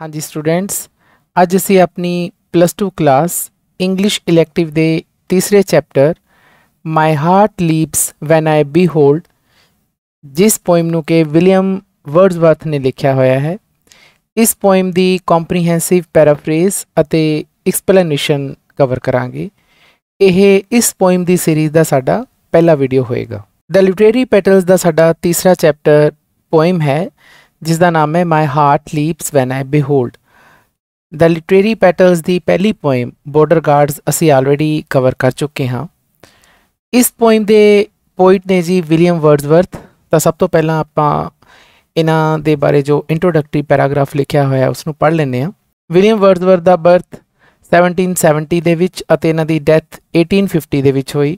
हाँ जी स्टूडेंट्स अज असी अपनी plus two class English elective दे तीसरे chapter my heart leaps when I behold जिस पोइम के विलियम वर्ड्सवर्थ ने लिखा होया है इस पोइम की कॉम्प्रीहेंसिव पैराफ्रेज और एक्सपलेनेशन कवर करा यह इस पोइम की सीरीज़ का साडा पहला वीडियो होएगा द लिटरेरी पैटल्स का साडा तीसरा चैप्टर पोइम है ਜਿਸ ਦਾ ਨਾਮ ਹੈ my heart leaps when I behold the literary petals ਦੀ ਪਹਿਲੀ ਪੋਇਮ ਬਾਰਡਰ ਗਾਰਡਸ ਅਸੀਂ ਆਲਰੇਡੀ ਕਵਰ ਕਰ ਚੁੱਕੇ ਹਾਂ ਇਸ ਪੋਇਮ ਦੇ ਪੋਇਟ ਨੇ ਜੀ ਵਿਲੀਅਮ ਵਰਡਸਵਰਥ ਤਾਂ ਸਭ ਤੋਂ ਪਹਿਲਾਂ ਆਪਾਂ ਇਹਨਾਂ ਦੇ ਬਾਰੇ ਜੋ ਇੰਟਰੋਡਕਟਰੀ ਪੈਰਾਗ੍ਰਾਫ ਲਿਖਿਆ ਹੋਇਆ ਉਸ ਨੂੰ ਪੜ੍ਹ ਲੈਂਦੇ ਹਾਂ ਵਿਲੀਅਮ ਵਰਡਸਵਰਥ ਦਾ ਬਰਥ 1770 ਦੇ ਵਿੱਚ ਅਤੇ ਇਹਨਾਂ ਦੀ ਡੈਥ 1850 ਦੇ ਵਿੱਚ ਹੋਈ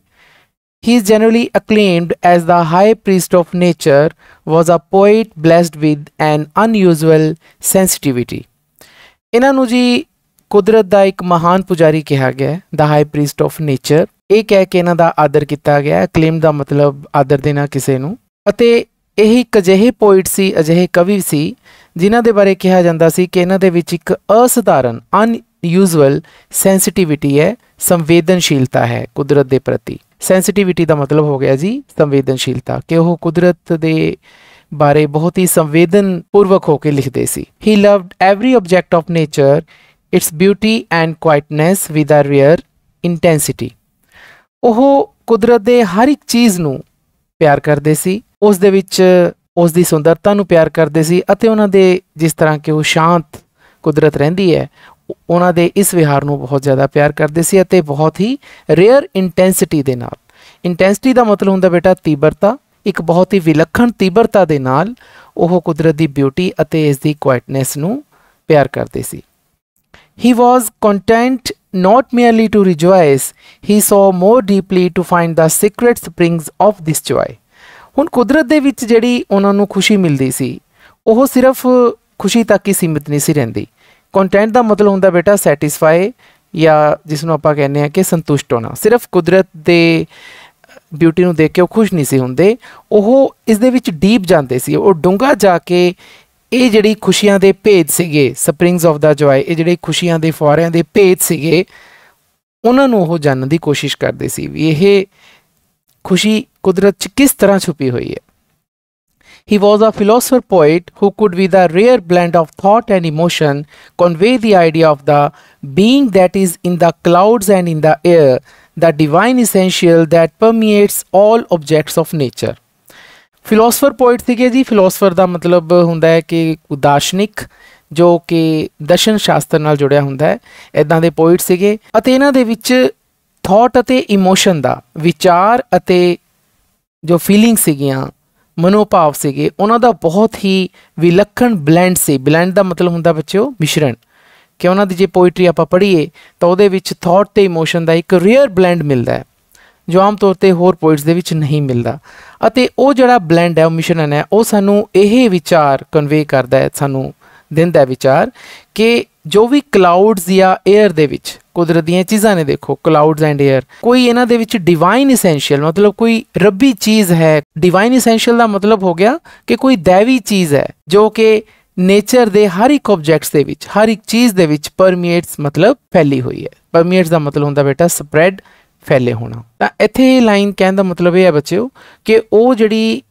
He is generally acclaimed as the high priest of nature, was a poet blessed with an unusual sensitivity. ਇਹਨਾਂ ਨੂੰ ਜੀ ਕੁਦਰਤ ਦਾ ਇੱਕ ਮਹਾਨ ਪੁਜਾਰੀ ਕਿਹਾ ਗਿਆ ਹੈ the high priest of nature ਇਹ ਕਹਿ ਕੇ ਇਹਨਾਂ ਦਾ ਆਦਰ ਕੀਤਾ ਗਿਆ ਹੈ ਕਲੇਮ ਦਾ ਮਤਲਬ ਆਦਰ ਦੇਣਾ ਕਿਸੇ ਨੂੰ ਅਤੇ ਇਹ ਇੱਕ ਅਜਿਹੇ ਪੋਇਟ ਸੀ ਅਜਿਹੇ ਕਵੀ ਸੀ ਜਿਨ੍ਹਾਂ ਦੇ ਬਾਰੇ ਕਿਹਾ ਜਾਂਦਾ ਸੀ ਕਿ ਇਹਨਾਂ ਦੇ ਵਿੱਚ ਇੱਕ ਅਸਧਾਰਨ ਅਨਯੂਜੂਅਲ ਸੈਂਸਿਟੀਵਿਟੀ ਹੈ ਸੰਵੇਦਨਸ਼ੀਲਤਾ ਹੈ ਕੁਦਰਤ ਦੇ ਪ੍ਰਤੀ ਸੈਂਸਿਟੀਵਿਟੀ ਦਾ ਮਤਲਬ ਹੋ ਗਿਆ ਜੀ ਸੰਵੇਦਨਸ਼ੀਲਤਾ ਕਿ ਉਹ ਕੁਦਰਤ ਦੇ ਬਾਰੇ ਬਹੁਤ ਹੀ ਸੰਵੇਦਨ ਪੂਰਵਕ ਹੋ ਕੇ ਲਿਖਦੇ ਸੀ he loved every object of nature its beauty and quietness with a rare intensity ਉਹ ਕੁਦਰਤ ਦੇ ਹਰ ਇੱਕ ਚੀਜ਼ ਨੂੰ ਪਿਆਰ ਕਰਦੇ ਸੀ ਉਸ ਦੇ ਵਿੱਚ ਉਸ ਦੀ ਸੁੰਦਰਤਾ ਨੂੰ ਪਿਆਰ ਕਰਦੇ ਸੀ ਅਤੇ ਉਹਨਾਂ ਦੇ ਜਿਸ ਤਰ੍ਹਾਂ ਕਿ ਉਹ ਸ਼ਾਂਤ ਕੁਦਰਤ ਰਹਿੰਦੀ ਹੈ ਉਹਨਾਂ ਦੇ ਇਸ ਵਿਹਾਰ ਨੂੰ ਬਹੁਤ ਜ਼ਿਆਦਾ ਪਿਆਰ ਕਰਦੇ ਸੀ ਅਤੇ ਬਹੁਤ ਹੀ ਰੇਅਰ ਇੰਟੈਂਸਿਟੀ ਦੇ ਨਾਲ ਇੰਟੈਂਸਿਟੀ ਦਾ ਮਤਲਬ ਹੁੰਦਾ ਬੇਟਾ ਤੀਬਰਤਾ ਇੱਕ ਬਹੁਤ ਹੀ ਵਿਲੱਖਣ ਤੀਬਰਤਾ ਦੇ ਨਾਲ ਉਹ ਕੁਦਰਤ ਦੀ ਬਿਊਟੀ ਅਤੇ ਇਸ ਦੀ ਕੁਆਇਟਨੈਸ ਨੂੰ ਪਿਆਰ ਕਰਦੇ ਸੀ he was content not merely to rejoice, he saw more deeply to find the secret springs of this joy. ਹੁਣ ਕੁਦਰਤ ਦੇ ਵਿੱਚ ਜਿਹੜੀ ਉਹਨਾਂ ਨੂੰ ਖੁਸ਼ੀ ਮਿਲਦੀ ਸੀ ਉਹ ਸਿਰਫ ਖੁਸ਼ੀ ਤੱਕ ਹੀ ਸੀਮਿਤ ਨਹੀਂ ਸੀ ਰਹਿੰਦੀ ਕੰਟੈਂਟ ਦਾ ਮਤਲਬ ਹੁੰਦਾ ਬੇਟਾ ਸੈਟੀਸਫਾਈ ਜਾਂ ਜਿਸ ਨੂੰ ਆਪਾਂ ਕਹਿੰਦੇ ਆ ਕਿ ਸੰਤੁਸ਼ਟ ਹੋਣਾ ਸਿਰਫ ਕੁਦਰਤ ਦੇ ਬਿਊਟੀ ਨੂੰ ਦੇਖ ਕੇ ਉਹ ਖੁਸ਼ ਨਹੀਂ ਸੀ ਹੁੰਦੇ ਉਹ ਇਸ ਦੇ ਵਿੱਚ ਡੀਪ ਜਾਂਦੇ ਸੀ ਉਹ ਡੂੰਗਾ ਜਾ ਕੇ ਇਹ ਜਿਹੜੀ ਖੁਸ਼ੀਆਂ ਦੇ ਭੇਦ ਸੀਗੇ ਸਪ੍ਰਿੰਗਸ ਆਫ ਦਾ ਜੋਏ ਇਹ ਜਿਹੜੇ ਖੁਸ਼ੀਆਂ ਦੇ ਫੁਆਰਿਆਂ ਦੇ ਭੇਦ ਸੀਗੇ ਉਹਨਾਂ ਨੂੰ ਉਹ ਜਾਣਨ ਦੀ ਕੋਸ਼ਿਸ਼ ਕਰਦੇ ਸੀ ਵੀ ਇਹ ਖੁਸ਼ੀ ਕੁਦਰਤ 'ਚ ਕਿਸ ਤਰ੍ਹਾਂ ਛੁਪੀ ਹੋਈ ਹੈ He was a philosopher poet who could, with a rare blend of thought and emotion, convey the idea of the being that is in the clouds and in the air, the divine essential that permeates all objects of nature. Philosopher poet ਸੀਗੇ ਜੀ philosopher ਦਾ ਮਤਲਬ ਹੁੰਦਾ ਹੈ ਕਿ ਉਦਾਸ਼ਨਿਕ ਜੋ ਕਿ ਦਰਸ਼ਨ ਸ਼ਾਸਤਰ ਨਾਲ ਜੁੜਿਆ ਹੁੰਦਾ ਹੈ ਇਦਾਂ ਦੇ ਪੋਇਟ ਸੀਗੇ ਅਤੇ ਇਹਨਾਂ ਦੇ ਵਿੱਚ ਥਾਟ ਅਤੇ ਇਮੋਸ਼ਨ ਦਾ ਵਿਚਾਰ ਅਤੇ ਜੋ ਫੀਲਿੰਗ ਸੀਗੀਆਂ ਮਨੋਭਾਵ ਸੀਗੇ ਉਹਨਾਂ ਦਾ ਬਹੁਤ ਹੀ ਵਿਲੱਖਣ ਬਲੈਂਡ ਸੀ ਬਲੈਂਡ ਦਾ ਮਤਲਬ ਹੁੰਦਾ ਬੱਚਿਓ ਮਿਸ਼ਰਣ ਕਿ ਉਹਨਾਂ ਦੀ ਜੇ ਪੋਇਟਰੀ ਆਪਾਂ ਪੜ੍ਹੀਏ ਤਾਂ ਉਹਦੇ ਵਿੱਚ ਥਾਟ ਤੇ ਇਮੋਸ਼ਨ ਦਾ ਇੱਕ ਰੇਅਰ ਬਲੈਂਡ ਮਿਲਦਾ ਹੈ ਜੋ ਆਮ ਤੌਰ ਤੇ ਹੋਰ ਪੋਇਟਸ ਦੇ ਵਿੱਚ ਨਹੀਂ ਮਿਲਦਾ ਅਤੇ ਉਹ ਜਿਹੜਾ ਬਲੈਂਡ ਹੈ ਉਹ ਮਿਸ਼ਰਨ ਹੈ ਉਹ ਸਾਨੂੰ ਇਹ ਵਿਚਾਰ ਕਨਵੇ ਕਰਦਾ ਹੈ ਸਾਨੂੰ ਦਿੰਦਾ ਵਿਚਾਰ ਕਿ ਜੋ ਵੀ ਕਲਾਉਡਸ ਜਾਂ 에ਅਰ ਦੇ ਵਿੱਚ ਕੁਦਰਤ ਦੀਆਂ ਚੀਜ਼ਾਂ ਨੇ ਦੇਖੋ ਕਲਾਉਡਸ ਐਂਡ 에ਅਰ ਕੋਈ ਇਹਨਾਂ ਦੇ ਵਿੱਚ ਡਿਵਾਈਨ ਐਸੈਂਸ਼ੀਅਲ ਮਤਲਬ ਕੋਈ ਰੱਬੀ ਚੀਜ਼ ਹੈ ਡਿਵਾਈਨ ਐਸੈਂਸ਼ੀਅਲ ਦਾ ਮਤਲਬ ਹੋ ਗਿਆ ਕਿ ਕੋਈ दैवी ਚੀਜ਼ ਹੈ ਜੋ ਕਿ ਨੇਚਰ ਦੇ ਹਰ ਇੱਕ ਆਬਜੈਕਟਸ ਦੇ ਵਿੱਚ ਹਰ ਇੱਕ ਚੀਜ਼ ਦੇ ਵਿੱਚ ਪਰਮੀਏਟਸ ਮਤਲਬ ਫੈਲੀ ਹੋਈ ਹੈ ਪਰਮੀਏਟਸ ਦਾ ਮਤਲਬ ਹੁੰਦਾ ਬੇਟਾ ਸਪਰੈਡ ਫੈਲੇ ਹੋਣਾ ਤਾਂ ਇੱਥੇ ਇਹ ਲਾਈਨ ਕਹਿਣ ਦਾ ਮਤਲਬ ਇਹ ਹੈ ਬੱਚਿਓ ਕਿ ਉਹ ਜਿਹੜੀ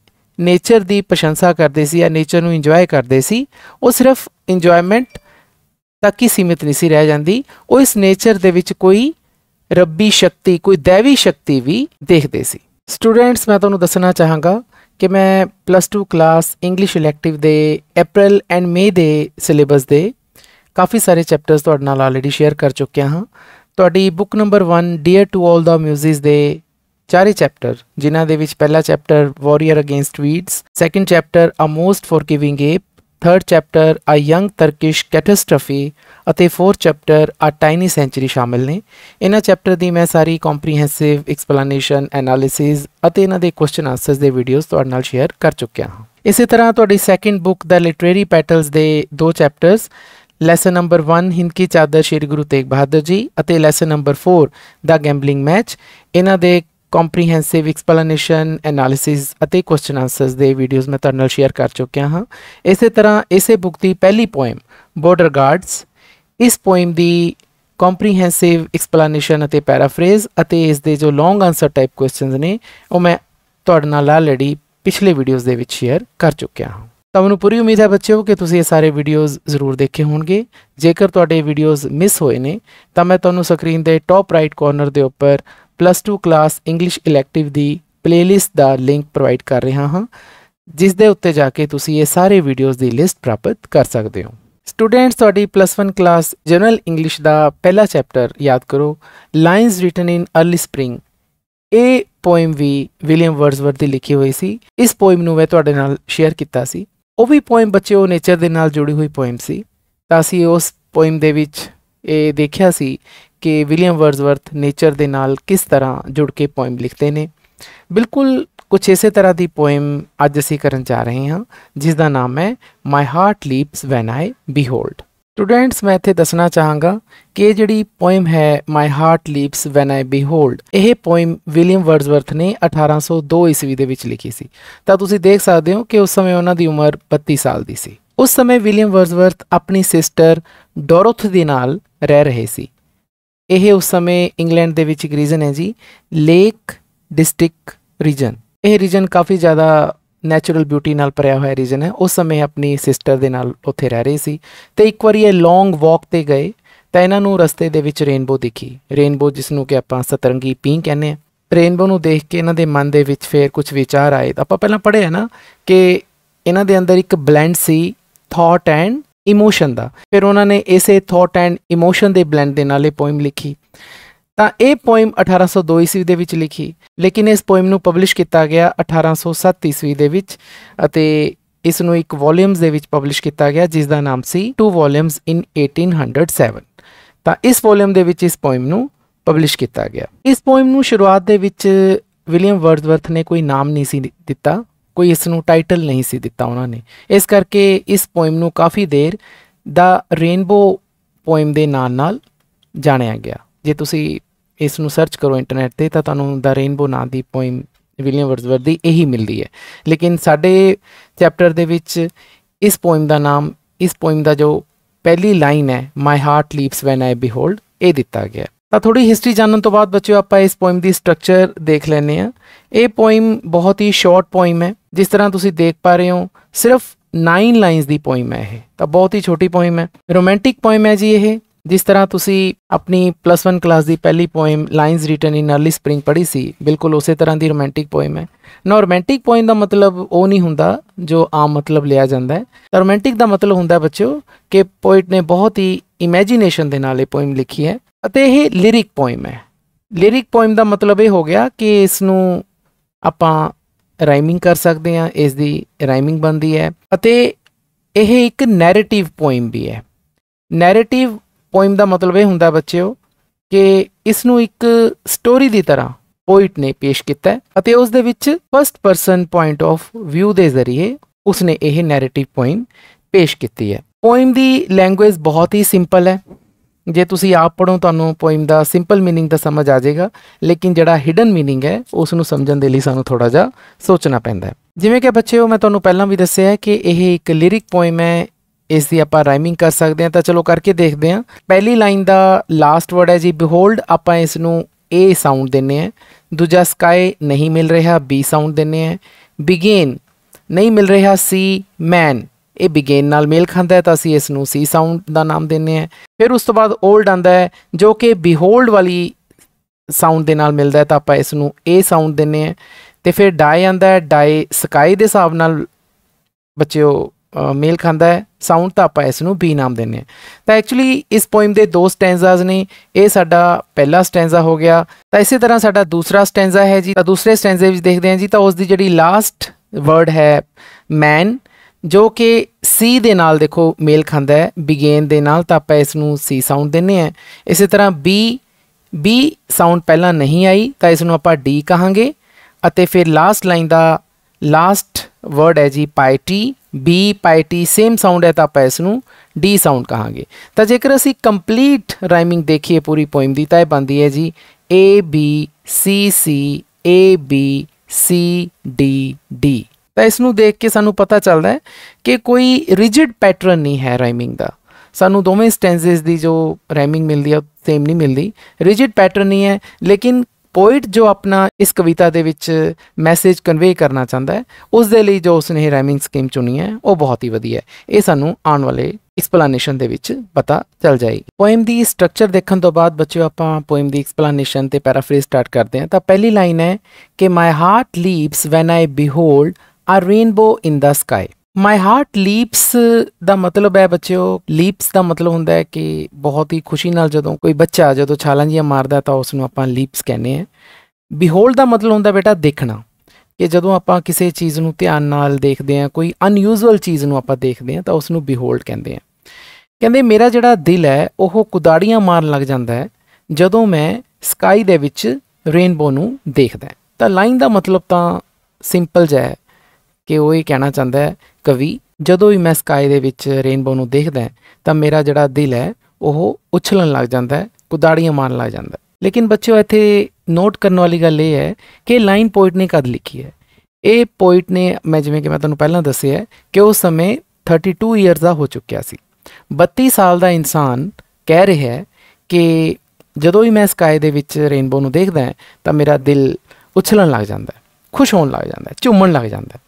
ਨੇਚਰ ਦੀ ਪ੍ਰਸ਼ੰਸਾ ਕਰਦੇ ਸੀ ਜਾਂ ਨੇਚਰ ਨੂੰ ਇੰਜੋਏ ਕਰਦੇ ਸੀ ਉਹ ਸਿਰਫ ਇੰਜੋਇਮੈਂਟ ਤੱਕ ਹੀ ਸੀਮਿਤ ਨਹੀਂ ਸੀ ਰਹਿ ਜਾਂਦੀ ਉਹ ਇਸ ਨੇਚਰ ਦੇ ਵਿੱਚ ਕੋਈ ਰੱਬੀ ਸ਼ਕਤੀ ਕੋਈ ਦੇਵੀ ਸ਼ਕਤੀ ਵੀ ਦੇਖਦੇ ਸੀ ਸਟੂਡੈਂਟਸ ਮੈਂ ਤੁਹਾਨੂੰ ਦੱਸਣਾ ਚਾਹਾਂਗਾ ਕਿ ਮੈਂ ਪਲੱਸ 2 ਕਲਾਸ ਇੰਗਲਿਸ਼ ਇਲੈਕਟਿਵ ਦੇ ਅਪ੍ਰੈਲ ਐਂਡ ਮਈ ਦੇ ਸਿਲੇਬਸ ਦੇ ਕਾਫੀ ਸਾਰੇ ਚੈਪਟਰਸ ਤੁਹਾਡੇ ਨਾਲ ਆਲਰੇਡੀ ਸ਼ੇਅਰ ਕਰ ਚੁੱਕਿਆ ਹਾਂ ਤੁਹਾਡੀ book number 1 dear to all the muses ਦੇ ਚਾਰੇ ਚੈਪਟਰ ਜਿਨ੍ਹਾਂ ਦੇ ਵਿੱਚ ਪਹਿਲਾ chapter warrior against weeds second chapter a most forgiving ape third chapter a young turkish catastrophe ਅਤੇ 4th ਚੈਪਟਰ ਆ ਟਾਈਨੀ ਸੈਂਚਰੀ ਸ਼ਾਮਿਲ ਨੇ ਇਹਨਾਂ ਚੈਪਟਰ ਦੀ ਮੈਂ ਸਾਰੀ ਕੰਪਰੀਹੈਂਸਿਵ ਐਕਸਪਲੇਨੇਸ਼ਨ ਐਨਾਲਿਸਿਸ ਅਤੇ ਇਹਨਾਂ ਦੇ ਕੁਐਸਚਨ ਆਨਸਰਸ ਦੇ ਵੀਡੀਓਜ਼ ਤੁਹਾਡੇ ਨਾਲ ਸ਼ੇਅਰ ਕਰ ਚੁੱਕਿਆ ਹਾਂ ਇਸੇ ਤਰ੍ਹਾਂ ਤੁਹਾਡੀ ਸੈਕੰਡ ਬੁੱਕ ਦਾ ਲਿਟਰੇਰੀ ਪੈਟਲਸ ਦੇ ਦੋ chapters lesson number 1 Hind ki Chadar Shri Guru Tegh Bahadur ji ਅਤੇ lesson number 4 the gambling match ਇਹਨਾਂ ਦੇ कॉम्प्रीहेंसिव ਐਕਸਪਲੇਨੇਸ਼ਨ ਐਨਾਲਿਸਿਸ ਅਤੇ ਕੁਐਸਚਨ ਆਨਸਰਸ ਦੇ ਵੀਡੀਓਜ਼ ਮੈਂ ਤੁਹਾਡੇ ਨਾਲ ਸ਼ੇਅਰ ਕਰ ਚੁੱਕਿਆ ਹਾਂ ਇਸੇ ਤਰ੍ਹਾਂ ਇਸੇ ਬੁੱਕ ਦੀ ਪਹਿਲੀ ਪੋਇਮ ਬਾਰਡਰ ਗਾਰਡਸ ਇਸ ਪੋਇਮ ਦੀ ਕੰਪਰੀਹੈਂਸਿਵ ਐਕਸਪਲੇਨੇਸ਼ਨ ਅਤੇ ਪੈਰਾਫਰੇਜ਼ ਅਤੇ ਇਸ ਦੇ ਜੋ ਲੌਂਗ ਆਨਸਰ ਟਾਈਪ ਕੁਐਸਚਨਸ ਨੇ ਉਹ ਮੈਂ ਤੁਹਾਡੇ ਨਾਲ ਆਲਰੇਡੀ ਪਿਛਲੇ ਵੀਡੀਓਜ਼ ਦੇ ਵਿੱਚ ਸ਼ੇਅਰ ਕਰ ਚੁੱਕਿਆ ਹਾਂ ਤਾਂ ਮੈਨੂੰ ਪੂਰੀ ਉਮੀਦ ਹੈ ਬੱਚਿਓ ਕਿ ਤੁਸੀਂ ਇਹ ਸਾਰੇ ਵੀਡੀਓਜ਼ ਜ਼ਰੂਰ ਦੇਖੇ ਹੋਣਗੇ ਜੇਕਰ ਤੁਹਾਡੇ ਵੀਡੀਓਜ਼ ਮਿਸ ਹੋਏ ਨੇ ਤਾਂ ਮੈਂ ਤੁਹਾਨੂੰ ਸਕਰੀਨ ਦੇ ਟੌਪ ਰਾਈਟ ਕਾਰਨਰ ਦੇ ਉੱਪਰ ਪਲੱਸ 2 ਕਲਾਸ ਇੰਗਲਿਸ਼ ਇਲੈਕਟਿਵ ਦੀ ਪਲੇਲਿਸਟ ਦਾ ਲਿੰਕ ਪ੍ਰੋਵਾਈਡ ਕਰ ਰਿਹਾ ਹਾਂ ਜਿਸ ਦੇ ਉੱਤੇ ਜਾ ਕੇ ਤੁਸੀਂ ਇਹ ਸਾਰੇ ਵੀਡੀਓਜ਼ ਦੀ ਲਿਸਟ ਪ੍ਰਾਪਤ ਕਰ ਸਕਦੇ ਹੋ ਸਟੂਡੈਂਟਸ ਤੁਹਾਡੀ ਪਲੱਸ 1 ਕਲਾਸ ਜਨਰਲ ਇੰਗਲਿਸ਼ ਦਾ ਪਹਿਲਾ ਚੈਪਟਰ ਯਾਦ ਕਰੋ lines written in early spring ਇਹ ਪੋਇਮ ਵੀ ਵਿਲੀਅਮ ਵਰਡਸਵਰਥ ਦੀ ਲਿਖੀ ਹੋਈ ਸੀ ਇਸ ਪੋਇਮ ਨੂੰ ਮੈਂ ਤੁਹਾਡੇ ਨਾਲ ਸ਼ੇਅਰ ਕੀਤਾ ਸੀ ਉਹ ਵੀ ਪੋਇਮ ਬੱਚਿਓ ਨੇਚਰ ਦੇ ਨਾਲ ਜੁੜੀ ਹੋਈ ਪੋਇਮ ਸੀ ਤਾਂ ਅਸੀਂ ਉਸ ਪੋਇਮ ਦੇ ਵਿੱਚ ਇਹ ਦੇਖਿਆ ਸੀ ਕਿ ਵਿਲੀਅਮ ਵਰਡਸਵਰਥ ਨੇਚਰ ਦੇ ਨਾਲ ਕਿਸ ਤਰ੍ਹਾਂ ਜੁੜ ਕੇ ਪੋਇਮ ਲਿਖਦੇ ਨੇ ਬਿਲਕੁਲ ਕੁਝ ਇਸੇ ਤਰ੍ਹਾਂ ਦੀ ਪੋਇਮ ਅੱਜ ਅਸੀਂ ਕਰਨ ਜਾ ਰਹੇ ਹਾਂ ਜਿਸ ਦਾ ਨਾਮ ਹੈ my heart leaps when I behold students ਮੈਂ ਇੱਥੇ ਦੱਸਣਾ ਚਾਹਾਂਗਾ ਕਿ ਇਹ ਜਿਹੜੀ ਪੋਇਮ ਹੈ my heart leaps when I ਬੀਹੋਲਡ ਇਹ ਪੋਇਮ ਵਿਲੀਅਮ ਵਰਡਸਵਰਥ ਨੇ 1802 ਈਸਵੀ ਦੇ ਵਿੱਚ ਲਿਖੀ ਸੀ ਤਾਂ ਤੁਸੀਂ ਦੇਖ ਸਕਦੇ ਹੋ ਕਿ ਉਸ ਸਮੇਂ ਉਹਨਾਂ ਦੀ ਉਮਰ 32 ਸਾਲ ਦੀ ਸੀ ਉਸ ਸਮੇਂ ਵਿਲੀਅਮ ਵਰਡਸਵਰਥ ਆਪਣੀ ਸਿਸਟਰ ਡੋਰੋਥ ਦੇ ਨਾਲ ਰਹਿ ਰਹੇ ਸੀ ਇਹ ਉਸ ਸਮੇਂ ਇੰਗਲੈਂਡ ਦੇ ਵਿੱਚ ਇੱਕ ਰੀਜਨ ਹੈ ਜੀ ਲੇਕ ਡਿਸਟ੍ਰਿਕਟ ਰੀਜਨ ਇਹ ਰੀਜਨ ਕਾਫੀ ਜ਼ਿਆਦਾ ਨੇਚਰਲ ਬਿਊਟੀ ਨਾਲ ਭਰਿਆ ਹੋਇਆ ਰੀਜਨ ਹੈ ਉਸ ਸਮੇਂ ਆਪਣੀ ਸਿਸਟਰ ਦੇ ਨਾਲ ਉੱਥੇ ਰਹਿ ਰਹੇ ਸੀ ਤੇ ਇੱਕ ਵਾਰੀ ਇਹ ਲੌਂਗ ਵਾਕ ਤੇ ਗਏ ਤਾਂ ਇਹਨਾਂ ਨੂੰ ਰਸਤੇ ਦੇ ਵਿੱਚ ਰੇਨਬੋ ਦਿਖੀ ਰੇਨਬੋ ਜਿਸ ਨੂੰ ਕਿ ਆਪਾਂ ਸਤਰੰਗੀ ਪੀਂ ਕਹਿੰਦੇ ਆ ਰੇਨਬੋ ਨੂੰ ਦੇਖ ਕੇ ਇਹਨਾਂ ਦੇ ਮਨ ਦੇ ਵਿੱਚ ਫੇਰ ਕੁਝ ਵਿਚਾਰ ਆਏ ਆਪਾਂ ਪਹਿਲਾਂ ਪੜ੍ਹਿਆ ਨਾ ਕਿ ਇਹਨਾਂ ਦੇ ਅੰਦਰ ਇੱਕ ਬਲੈਂਡ ਸੀ ਥਾਟ ਐਂਡ ਇਮੋਸ਼ਨ ਦਾ ਫਿਰ ਉਹਨਾਂ ਨੇ ਇਸੇ ਥਾਟ ਐਂਡ ਇਮੋਸ਼ਨ ਦੇ ਬਲੈਂਡ ਦੇ ਨਾਲ ਇਹ ਪੋਇਮ ਲਿਖੀ ਤਾਂ ਇਹ ਪੋਇਮ 1802 ਈਸਵੀ ਦੇ ਵਿੱਚ ਲਿਖੀ ਲੇਕਿਨ ਇਸ ਪੋਇਮ ਨੂੰ ਪਬਲਿਸ਼ ਕੀਤਾ ਗਿਆ 1807 ਈਸਵੀ ਦੇ ਵਿੱਚ ਅਤੇ ਇਸ ਨੂੰ ਇੱਕ ਵੋਲਿਊਮਸ ਦੇ ਵਿੱਚ ਪਬਲਿਸ਼ ਕੀਤਾ ਗਿਆ ਜਿਸ ਦਾ ਨਾਮ ਸੀ ਟੂ ਵੋਲਿਊਮਸ ਇਨ 1807 ਤਾਂ ਇਸ ਵੋਲਿਊਮ ਦੇ ਵਿੱਚ ਇਸ ਪੋਇਮ ਨੂੰ ਪਬਲਿਸ਼ ਕੀਤਾ ਗਿਆ ਇਸ ਪੋਇਮ ਨੂੰ ਸ਼ੁਰੂਆਤ ਦੇ ਵਿੱਚ ਵਿਲੀਅਮ ਵਰਡਵਰਥ ਨੇ ਕੋਈ ਨਾਮ ਨਹੀਂ ਸੀ ਦਿੱਤਾ ਕੋਈ ਇਸ ਨੂੰ ਟਾਈਟਲ ਨਹੀਂ ਸੀ ਦਿੱਤਾ ਉਹਨਾਂ ਨੇ ਇਸ ਕਰਕੇ ਇਸ ਪੋਇਮ ਨੂੰ ਕਾਫੀ ਦੇਰ ਦਾ ਰੇਨਬੋ ਪੋਇਮ ਦੇ ਨਾਂ ਨਾਲ ਜਾਣਿਆ ਗਿਆ ਜੇ ਤੁਸੀਂ ਇਸ ਨੂੰ ਸਰਚ ਕਰੋ ਇੰਟਰਨੈਟ ਤੇ ਤਾਂ ਤੁਹਾਨੂੰ ਦਾ ਰੇਨਬੋ ਨਾਂ ਦੀ ਪੋਇਮ ਵਿਲੀਅਮ ਵਰਡਸਵਰਥ ਦੀ ਇਹੀ ਮਿਲਦੀ ਹੈ ਲੇਕਿਨ ਸਾਡੇ ਚੈਪਟਰ ਦੇ ਵਿੱਚ ਇਸ ਪੋਇਮ ਦਾ ਨਾਮ ਇਸ ਪੋਇਮ ਦਾ ਜੋ ਪਹਿਲੀ ਲਾਈਨ ਹੈ my heart leaps when I ਬਿਹੋਲਡ ਇਹ ਦਿੱਤਾ ਗਿਆ ਤਾਂ ਥੋੜੀ ਹਿਸਟਰੀ ਜਾਣਨ ਤੋਂ ਬਾਅਦ ਬੱਚਿਓ ਆਪਾਂ ਇਸ ਪੋਇਮ ਦੀ ਸਟਰਕਚਰ ਦੇਖ ਲੈਨੇ ਆ ਇਹ ਪੋਇਮ ਬਹੁਤ ਹੀ ਸ਼ਾਰਟ ਪੋਇਮ ਹੈ ਜਿਸ ਤਰ੍ਹਾਂ ਤੁਸੀਂ ਦੇਖ ਪਾ ਰਹੇ ਹੋ ਸਿਰਫ 9 ਲਾਈਨਸ ਦੀ ਪੋਇਮ ਹੈ ਇਹ ਤਾਂ ਬਹੁਤ ਹੀ ਛੋਟੀ ਪੋਇਮ ਹੈ ਰੋਮਾਂਟਿਕ ਪੋਇਮ ਹੈ ਜੀ ਇਹ ਜਿਸ ਤਰ੍ਹਾਂ ਤੁਸੀਂ ਆਪਣੀ ਪਲੱਸ 1 ਕਲਾਸ ਦੀ ਪਹਿਲੀ poem lines written in early spring ਪੜ੍ਹੀ ਸੀ ਬਿਲਕੁਲ ਉਸੇ ਤਰ੍ਹਾਂ ਦੀ ਰੋਮਾਂਟਿਕ ਪੋਇਮ ਹੈ ਨਾ ਰੋਮਾਂਟਿਕ ਪੋਇਮ ਦਾ ਮਤਲਬ ਉਹ ਨਹੀਂ ਹੁੰਦਾ ਜੋ ਆਮ ਮਤਲਬ ਲਿਆ ਜਾਂਦਾ ਹੈ ਰੋਮਾਂਟਿਕ ਦਾ ਮਤਲਬ ਹੁੰਦਾ ਬੱਚਿਓ ਕਿ ਪੋਇਟ ਨੇ ਬਹੁਤ ਹੀ ਇਮੇਜਿਨੇਸ਼ਨ ਦੇ ਨਾਲ ਇਹ ਪੋਇਮ ਲਿਖੀ ਹੈ ਅਤੇ ਇਹ ਲਿਰਿਕ ਪੋਇਮ ਹੈ ਲਿਰਿਕ ਪੋਇਮ ਦਾ ਮਤਲਬ ਇਹ ਹੋ ਗਿਆ ਕਿ ਇਸ ਨੂੰ ਆਪਾਂ ਰਾਈਮਿੰਗ ਕਰ ਸਕਦੇ ਹਾਂ ਇਸ ਦੀ ਰਾਈਮਿੰਗ ਬਣਦੀ ਹੈ ਅਤੇ ਇਹ ਇੱਕ ਨੈਰੇਟਿਵ ਪੋਇਮ ਵੀ ਹੈ ਨੈਰੇਟਿਵ ਪੋਇਮ ਦਾ ਮਤਲਬ ਇਹ ਹੁੰਦਾ ਬੱਚਿਓ ਕਿ ਇਸ ਨੂੰ ਇੱਕ ਸਟੋਰੀ ਦੀ ਤਰ੍ਹਾਂ ਪੋਇਟ ਨੇ ਪੇਸ਼ ਕੀਤਾ ਅਤੇ ਉਸ ਦੇ ਵਿੱਚ first person point of view ਦੇ ਜ਼ਰੀਏ ਉਸਨੇ ਇਹ ਨੈਰੇਟਿਵ ਪੋਇਮ ਪੇਸ਼ ਕੀਤੀ ਹੈ ਪੋਇਮ ਦੀ ਲੈਂਗੁਏਜ ਬਹੁਤ ਹੀ ਸਿੰਪਲ ਹੈ ਜੇ ਤੁਸੀਂ ਆਪ ਪੜੋ ਤੁਹਾਨੂੰ ਪੋਇਮ ਦਾ ਸਿੰਪਲ मीनिंग ਦਾ ਸਮਝ ਆ ਜਾਏਗਾ ਲੇਕਿਨ ਜਿਹੜਾ ਹਿਡਨ मीनिंग ਹੈ ਉਸ ਨੂੰ ਸਮਝਣ ਦੇ ਲਈ ਸਾਨੂੰ ਥੋੜਾ ਜਿਹਾ ਸੋਚਣਾ ਪੈਂਦਾ ਹੈ ਜਿਵੇਂ ਕਿ ਬੱਚਿਓ ਮੈਂ ਤੁਹਾਨੂੰ ਪਹਿਲਾਂ ਵੀ ਦੱਸਿਆ ਹੈ ਕਿ ਇਹ ਇੱਕ ਲਿਰਿਕ ਪੋਇਮ ਹੈ ਇਸ ਦੀ ਆਪਾਂ ਰਾਈਮਿੰਗ ਕਰ ਸਕਦੇ ਹਾਂ ਤਾਂ ਚਲੋ ਕਰਕੇ ਦੇਖਦੇ ਹਾਂ ਪਹਿਲੀ ਲਾਈਨ ਦਾ ਲਾਸਟ ਵਰਡ ਹੈ ਜੀ ਬਿਹੋਲਡ ਆਪਾਂ ਇਸ ਨੂੰ ਏ ਸਾਊਂਡ ਦਿੰਨੇ ਆ ਦੂਜਾ ਸਕਾਈ ਨਹੀਂ ਮਿਲ ਰਿਹਾ ਬੀ ਸਾਊਂਡ ਦਿੰਨੇ ਆ ਬਿਗਨ ਨਹੀਂ ਮਿਲ ਰਿਹਾ ਸੀ ਮੈਨ ਇਹ ਬਿਗਨ ਨਾਲ ਮੇਲ ਖਾਂਦਾ ਹੈ ਤਾਂ ਅਸੀਂ ਇਸ ਨੂੰ ਸੀ ਸਾਊਂਡ ਦਾ ਨਾਮ ਦਿੰਨੇ ਆ ਫਿਰ ਉਸ ਤੋਂ ਬਾਅਦ 올ਡ ਆਂਦਾ ਹੈ ਜੋ ਕਿ ਬਿਹੋਲਡ ਵਾਲੀ ਸਾਊਂਡ ਦੇ ਨਾਲ ਮਿਲਦਾ ਹੈ ਤਾਂ ਆਪਾਂ ਇਸ ਨੂੰ ਏ ਸਾਊਂਡ ਦਿੰਨੇ ਆ ਤੇ ਫਿਰ ਡਾਈ ਆਂਦਾ ਹੈ ਡਾਈ ਸਕਾਈ ਦੇ ਹਿਸਾਬ ਨਾਲ ਬੱਚਿਓ ਮੇਲ ਖਾਂਦਾ ਹੈ ਸਾਊਂਡ ਤਾਂ ਆਪਾਂ ਇਸ ਨੂੰ ਬੀ ਨਾਮ ਦਿੰਨੇ ਆ ਤਾਂ ਐਕਚੁਅਲੀ ਇਸ ਪੋਇਮ ਦੇ ਦੋ ਸਟੈਂਜ਼ਾਸ ਨੇ ਇਹ ਸਾਡਾ ਪਹਿਲਾ ਸਟੈਂਜ਼ਾ ਹੋ ਗਿਆ ਤਾਂ ਇਸੇ ਤਰ੍ਹਾਂ ਸਾਡਾ ਦੂਸਰਾ ਸਟੈਂਜ਼ਾ ਹੈ ਜੀ ਤਾਂ ਦੂਸਰੇ ਸਟੈਂਜ਼ੇ ਵਿੱਚ ਦੇਖਦੇ ਹਾਂ ਜੀ ਤਾਂ ਉਸ ਦੀ ਜਿਹੜੀ ਲਾਸਟ ਵਰਡ ਹੈ ਮੈਨ ਜੋ ਕਿ ਸੀ ਦੇ ਨਾਲ ਦੇਖੋ ਮੇਲ ਖਾਂਦਾ ਹੈ ਬਿਗੇਨ ਦੇ ਨਾਲ ਤਾਂ ਆਪਾਂ ਇਸ ਨੂੰ ਸੀ ਸਾਊਂਡ ਦਿੰਨੇ ਆ ਇਸੇ ਤਰ੍ਹਾਂ ਬੀ ਬੀ ਸਾਊਂਡ ਪਹਿਲਾਂ ਨਹੀਂ ਆਈ ਤਾਂ ਇਸ ਨੂੰ ਆਪਾਂ ਡੀ ਕਹਾਂਗੇ ਅਤੇ ਫਿਰ ਲਾਸਟ ਲਾਈਨ ਦਾ ਲਾਸਟ ਵਰਡ ਹੈ ਜੀ ਪਾਈਟੀ बी पाई टी सेम साउंड है तो आप इसनों डी ਸਾਊਂਡ ਕਹਾਂਗੇ ਤਾਂ ਜੇਕਰ ਅਸੀਂ ਕੰਪਲੀਟ ਰਾਈਮਿੰਗ ਦੇਖੀਏ ਪੂਰੀ ਪੋਇਮ ਦੀ ਤਾਂ ਇਹ ਬਣਦੀ ਹੈ ਜੀ A B C C A B C D D ਤਾਂ ਇਸ ਨੂੰ ਦੇਖ ਕੇ ਸਾਨੂੰ ਪਤਾ ਚੱਲਦਾ ਹੈ ਕਿ ਕੋਈ ਰਿਜਿਡ ਪੈਟਰਨ ਨਹੀਂ ਹੈ ਰਾਈਮਿੰਗ ਦਾ ਸਾਨੂੰ ਦੋਵੇਂ ਸਟੈਂਸਸ ਦੀ ਜੋ ਰਾਈਮਿੰਗ ਮਿਲਦੀ ਹੈ ਸੇਮ ਨਹੀਂ ਮਿਲਦੀ ਰਿਜਿਡ ਪੈਟਰਨ ਨਹੀਂ ਹੈ ਲੇਕਿਨ ਪੋਇਟ ਜੋ ਆਪਣਾ ਇਸ ਕਵਿਤਾ ਦੇ ਵਿੱਚ ਮੈਸੇਜ ਕਨਵੇ ਕਰਨਾ ਚਾਹੁੰਦਾ ਹੈ ਉਸ ਦੇ ਲਈ ਜੋ ਉਸਨੇ ਰਾਈਮਿੰਗ ਸਕੀਮ ਚੁਣੀ ਹੈ ਉਹ ਬਹੁਤ ਹੀ ਵਧੀਆ ਹੈ ਇਹ ਸਾਨੂੰ ਆਉਣ ਵਾਲੇ ਐਕਸਪਲੇਨੇਸ਼ਨ ਦੇ ਵਿੱਚ ਪਤਾ ਚੱਲ ਜਾਏਗੀ ਪੋਇਮ ਦੀ ਸਟਰਕਚਰ ਦੇਖਣ ਤੋਂ ਬਾਅਦ ਬੱਚਿਓ ਆਪਾਂ ਪੋਇਮ ਦੀ ਐਕਸਪਲੇਨੇਸ਼ਨ ਤੇ ਪੈਰਾਫਰੇਜ਼ ਸਟਾਰਟ ਕਰਦੇ ਹਾਂ ਤਾਂ ਪਹਿਲੀ ਲਾਈਨ ਹੈ ਕਿ my heart leaps when I behold a rainbow in the sky my heart leaps ਦਾ ਮਤਲਬ ਹੈ ਬੱਚਿਓ ਲੀਪਸ ਦਾ ਮਤਲਬ ਹੁੰਦਾ ਹੈ ਕਿ ਬਹੁਤ ਹੀ ਖੁਸ਼ੀ ਨਾਲ ਜਦੋਂ ਕੋਈ ਬੱਚਾ ਜਦੋਂ ਛਾਲਾਂ ਜੀਆਂ ਮਾਰਦਾ ਤਾਂ ਉਸ ਨੂੰ ਆਪਾਂ ਲੀਪਸ ਕਹਿੰਦੇ ਆ ਬਿਹੋਲਡ ਦਾ ਮਤਲਬ ਹੁੰਦਾ ਬੇਟਾ ਦੇਖਣਾ ਕਿ ਜਦੋਂ ਆਪਾਂ ਕਿਸੇ ਚੀਜ਼ ਨੂੰ ਧਿਆਨ ਨਾਲ ਦੇਖਦੇ ਆ ਕੋਈ ਅਨਯੂਜੂਅਲ ਚੀਜ਼ ਨੂੰ ਆਪਾਂ ਦੇਖਦੇ ਆ ਤਾਂ ਉਸ ਨੂੰ ਬਿਹੋਲਡ ਕਹਿੰਦੇ ਆ ਕਹਿੰਦੇ ਮੇਰਾ ਜਿਹੜਾ ਦਿਲ ਹੈ ਉਹ ਕੁਦਾੜੀਆਂ ਮਾਰਨ ਲੱਗ ਜਾਂਦਾ ਹੈ ਜਦੋਂ ਮੈਂ ਸਕਾਈ ਦੇ ਵਿੱਚ ਰੇਨਬੋ ਨੂੰ ਦੇਖਦਾ ਤਾਂ ਲਾਈਨ ਦਾ ਮਤਲਬ ਤਾਂ ਸਿੰਪਲ ਜਿਹਾ ਹੈ ਕਿ ਉਹ ਇਹ ਕਹਿਣਾ ਚਾਹੁੰਦਾ ਹੈ ਕਵੀ ਜਦੋਂ ਵੀ ਮੈਂ ਸਕਾਈ ਦੇ ਵਿੱਚ ਰੇਨਬੋ ਨੂੰ ਦੇਖਦਾ ਤਾਂ ਮੇਰਾ ਜਿਹੜਾ ਦਿਲ ਹੈ ਉਹ ਉਛਲਣ ਲੱਗ ਜਾਂਦਾ ਹੈ ਕੁਦਾੜੀਆਂ ਮਾਰਨ ਲੱਗ ਜਾਂਦਾ ਲੇਕਿਨ ਬੱਚਿਓ ਇੱਥੇ ਨੋਟ ਕਰਨ ਵਾਲੀ ਗੱਲ ਇਹ ਹੈ ਕਿ ਲਾਈਨ ਪੋਇਟ ਨੇ ਕਦ ਲਿਖੀ ਹੈ ਇਹ ਪੋਇਟ ਨੇ ਮੈਂ ਜਿਵੇਂ ਕਿ ਮੈਂ ਤੁਹਾਨੂੰ ਪਹਿਲਾਂ ਦੱਸਿਆ ਹੈ ਕਿ ਉਸ ਸਮੇਂ 32 ਇਅਰਸ ਦਾ ਹੋ ਚੁੱਕਿਆ ਸੀ 32 ਸਾਲ ਦਾ ਇਨਸਾਨ ਕਹਿ ਰਿਹਾ ਹੈ ਕਿ ਜਦੋਂ ਵੀ ਮੈਂ ਸਕਾਈ ਦੇ ਵਿੱਚ ਰੇਨਬੋ ਨੂੰ ਦੇਖਦਾ ਤਾਂ ਮੇਰਾ ਦਿਲ ਉਛਲਣ ਲੱਗ ਜਾਂਦਾ ਹੈ ਖੁਸ਼ ਹੋਣ ਲੱਗ ਜਾਂਦਾ ਹੈ ਝੂਮਣ ਲੱਗ ਜਾਂਦਾ ਹੈ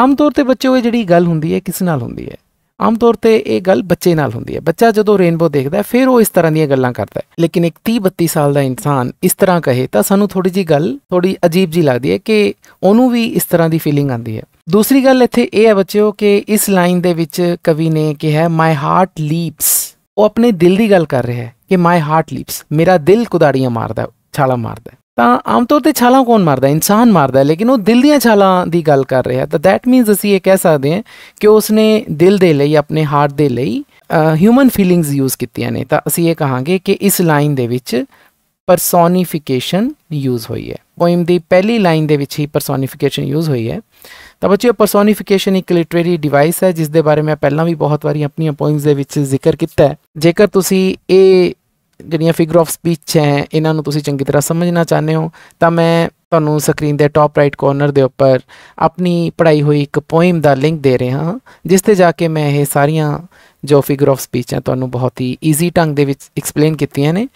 ਆਮ ਤੌਰ ਤੇ ਬੱਚੇ ਉਹ ਜਿਹੜੀ ਗੱਲ ਹੁੰਦੀ ਹੈ ਕਿਸ ਨਾਲ ਹੁੰਦੀ ਹੈ ਆਮ ਤੌਰ ਤੇ ਇਹ ਗੱਲ ਬੱਚੇ ਨਾਲ ਹੁੰਦੀ ਹੈ ਬੱਚਾ ਜਦੋਂ ਰੇਨਬੋ ਦੇਖਦਾ ਹੈ ਫਿਰ ਉਹ ਇਸ ਤਰ੍ਹਾਂ ਦੀਆਂ ਗੱਲਾਂ ਕਰਦਾ ਹੈ ਲੇਕਿਨ ਇੱਕ 30 32 ਸਾਲ ਦਾ ਇਨਸਾਨ ਇਸ ਤਰ੍ਹਾਂ ਕਹੇ ਤਾਂ ਸਾਨੂੰ ਥੋੜੀ ਜੀ ਗੱਲ ਥੋੜੀ ਅਜੀਬ ਜੀ ਲੱਗਦੀ ਹੈ ਕਿ ਉਹਨੂੰ ਵੀ ਇਸ ਤਰ੍ਹਾਂ ਦੀ ਫੀਲਿੰਗ ਆਉਂਦੀ ਹੈ ਦੂਸਰੀ ਗੱਲ ਇੱਥੇ ਇਹ ਹੈ ਬੱਚਿਓ ਕਿ ਇਸ ਲਾਈਨ ਦੇ ਵਿੱਚ ਕਵੀ ਨੇ ਕਿਹਾ ਮਾਈ ਹਾਰਟ ਲੀਪਸ ਉਹ ਆਪਣੇ ਦਿਲ ਦੀ ਗੱਲ ਕਰ ਰਿਹਾ ਹੈ ਕਿ ਮਾਈ ਹਾਰਟ ਲੀਪਸ ਮੇਰਾ ਦਿਲ ਕੁਦਾੜੀਆਂ ਮਾਰਦਾ ਛਾਲਾ ਮਾਰਦਾ ਤਾਂ ਆਮ ਤੌਰ ਤੇ ਛਾਲਾਂ ਕੌਣ ਮਾਰਦਾ ਇਨਸਾਨ ਮਾਰਦਾ ਲੇਕਿਨ ਉਹ ਦਿਲ ਦੀਆਂ ਛਾਲਾਂ ਦੀ ਗੱਲ ਕਰ ਰਿਹਾ ਤਾਂ ਥੈਟ ਮੀਨਸ ਅਸੀਂ ਇਹ ਕਹਿ ਸਕਦੇ ਹਾਂ ਕਿ ਉਸਨੇ ਦਿਲ ਦੇ ਲਈ ਆਪਣੇ ਹਾਰਟ ਦੇ ਲਈ ਹਿਊਮਨ ਫੀਲਿੰਗਸ ਯੂਜ਼ ਕੀਤੀਆਂ ਨੇ ਤਾਂ ਅਸੀਂ ਇਹ ਕਹਾਂਗੇ ਕਿ ਇਸ ਲਾਈਨ ਦੇ ਵਿੱਚ ਪਰਸੋਨੀਫਿਕੇਸ਼ਨ ਯੂਜ਼ ਹੋਈ ਹੈ ਪੋਇਮ ਦੀ ਪਹਿਲੀ ਲਾਈਨ ਦੇ ਵਿੱਚ ਹੀ ਪਰਸੋਨੀਫਿਕੇਸ਼ਨ ਯੂਜ਼ ਹੋਈ ਹੈ ਤਾਂ ਬੱਚਿਓ ਪਰਸੋਨੀਫਿਕੇਸ਼ਨ ਇੱਕ ਲਿਟਰੇਰੀ ਡਿਵਾਈਸ ਹੈ ਜਿਸ ਦੇ ਬਾਰੇ ਮੈਂ ਪਹਿਲਾਂ ਵੀ ਬਹੁਤ ਵਾਰੀ ਆਪਣੀਆਂ ਪੋਇਮਸ ਦੇ ਵਿੱਚ ਜ਼ਿਕਰ ਕੀਤਾ ਹੈ ਜੇਕਰ ਤੁਸੀਂ ਇਹ ਜਿਹੜੀਆਂ ਫਿਗਰ ਆਫ ਸਪੀਚ ਹੈ ਇਹਨਾਂ ਨੂੰ ਤੁਸੀਂ ਚੰਗੀ ਤਰ੍ਹਾਂ ਸਮਝਣਾ ਚਾਹੁੰਦੇ ਹੋ ਤਾਂ ਮੈਂ ਤੁਹਾਨੂੰ ਸਕਰੀਨ ਦੇ ਟਾਪ ਰਾਈਟ ਕੋਰਨਰ ਦੇ ਉੱਪਰ ਆਪਣੀ ਪੜਾਈ ਹੋਈ ਇੱਕ ਪੋਇਮ ਦਾ ਲਿੰਕ ਦੇ ਰਿਹਾ ਹਾਂ ਜਿਸ ਤੇ ਜਾ ਕੇ ਮੈਂ ਇਹ ਸਾਰੀਆਂ ਜੋ ਫਿਗਰ ਆਫ ਸਪੀਚ ਹੈ ਤੁਹਾਨੂੰ ਬਹੁਤ ਹੀ ਈਜ਼ੀ ਢੰਗ ਦੇ ਵਿੱਚ ਐਕਸਪਲੇਨ ਕੀਤੀਆਂ ਨੇ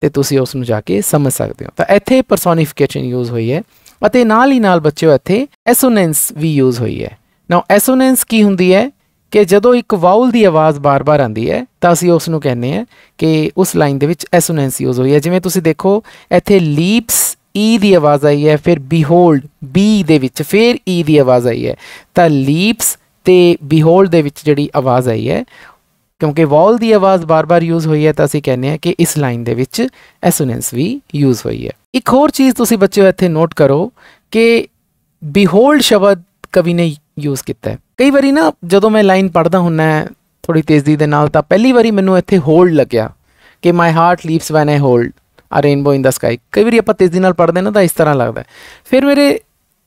ਤੇ ਤੁਸੀਂ ਉਸ ਨੂੰ ਜਾ ਕੇ ਸਮਝ ਸਕਦੇ ਹੋ ਤਾਂ ਇੱਥੇ ਪਰਸੋਨੀਫਿਕੇਸ਼ਨ ਯੂਜ਼ ਹੋਈ ਹੈ ਅਤੇ ਨਾਲ ਹੀ ਨਾਲ ਬੱਚਿਓ ਇੱਥੇ ਐਸੋਨੈਂਸ ਵੀ ਯੂਜ਼ ਹੋਈ ਹੈ ਨਾਓ ਐਸੋਨੈਂਸ ਕੀ ਹੁੰਦੀ ਹੈ ਕਿ ਜਦੋਂ ਇੱਕ ਵਾਉਲ ਦੀ ਆਵਾਜ਼ ਬਾਰ-ਬਾਰ ਆਉਂਦੀ ਹੈ ਤਾਂ ਅਸੀਂ ਉਸ ਨੂੰ ਕਹਿੰਦੇ ਹਾਂ ਕਿ ਉਸ ਲਾਈਨ ਦੇ ਵਿੱਚ ਐਸੋਨੈਂਸ ਯੂਜ਼ ਹੋਈ ਹੈ ਜਿਵੇਂ ਤੁਸੀਂ ਦੇਖੋ ਇੱਥੇ ਲੀਪਸ ਈ ਦੀ ਆਵਾਜ਼ ਆਈ ਹੈ ਫਿਰ ਬੀਹੋਲਡ ਬੀ ਦੇ ਵਿੱਚ ਫਿਰ ਈ ਦੀ ਆਵਾਜ਼ ਆਈ ਹੈ ਤਾਂ ਲੀਪਸ ਤੇ ਬੀਹੋਲਡ ਦੇ ਵਿੱਚ ਜਿਹੜੀ ਆਵਾਜ਼ ਆਈ ਹੈ ਕਿਉਂਕਿ ਵਾਉਲ ਦੀ ਆਵਾਜ਼ ਬਾਰ-ਬਾਰ ਯੂਜ਼ ਹੋਈ ਹੈ ਤਾਂ ਅਸੀਂ ਕਹਿੰਦੇ ਹਾਂ ਕਿ ਇਸ ਲਾਈਨ ਦੇ ਵਿੱਚ ਐਸੋਨੈਂਸ ਵੀ ਯੂਜ਼ ਹੋਈ ਹੈ ਇੱਕ ਹੋਰ ਚੀਜ਼ ਤੁਸੀਂ ਬੱਚਿਓ ਇੱਥੇ ਨੋਟ ਕਰੋ ਕਿ ਬੀਹੋਲਡ ਸ਼ਬਦ ਕਵੀ ਨੇ ਯੂਜ਼ ਕੀਤਾ ਕਈ ਵਾਰੀ ਨਾ ਜਦੋਂ ਮੈਂ ਲਾਈਨ ਪੜਦਾ ਹੁੰਨਾ ਥੋੜੀ ਤੇਜ਼ੀ ਦੇ ਨਾਲ ਤਾਂ ਪਹਿਲੀ ਵਾਰੀ ਮੈਨੂੰ ਇੱਥੇ ਹੋਲਡ ਲੱਗਿਆ ਕਿ my heart leaps when I hold a rainbow in the sky ਕਈ ਵਾਰੀ ਆਪਾਂ ਤੇਜ਼ੀ ਨਾਲ ਪੜਦੇ ਨਾ ਤਾਂ ਇਸ ਤਰ੍ਹਾਂ ਲੱਗਦਾ ਫਿਰ ਮੇਰੇ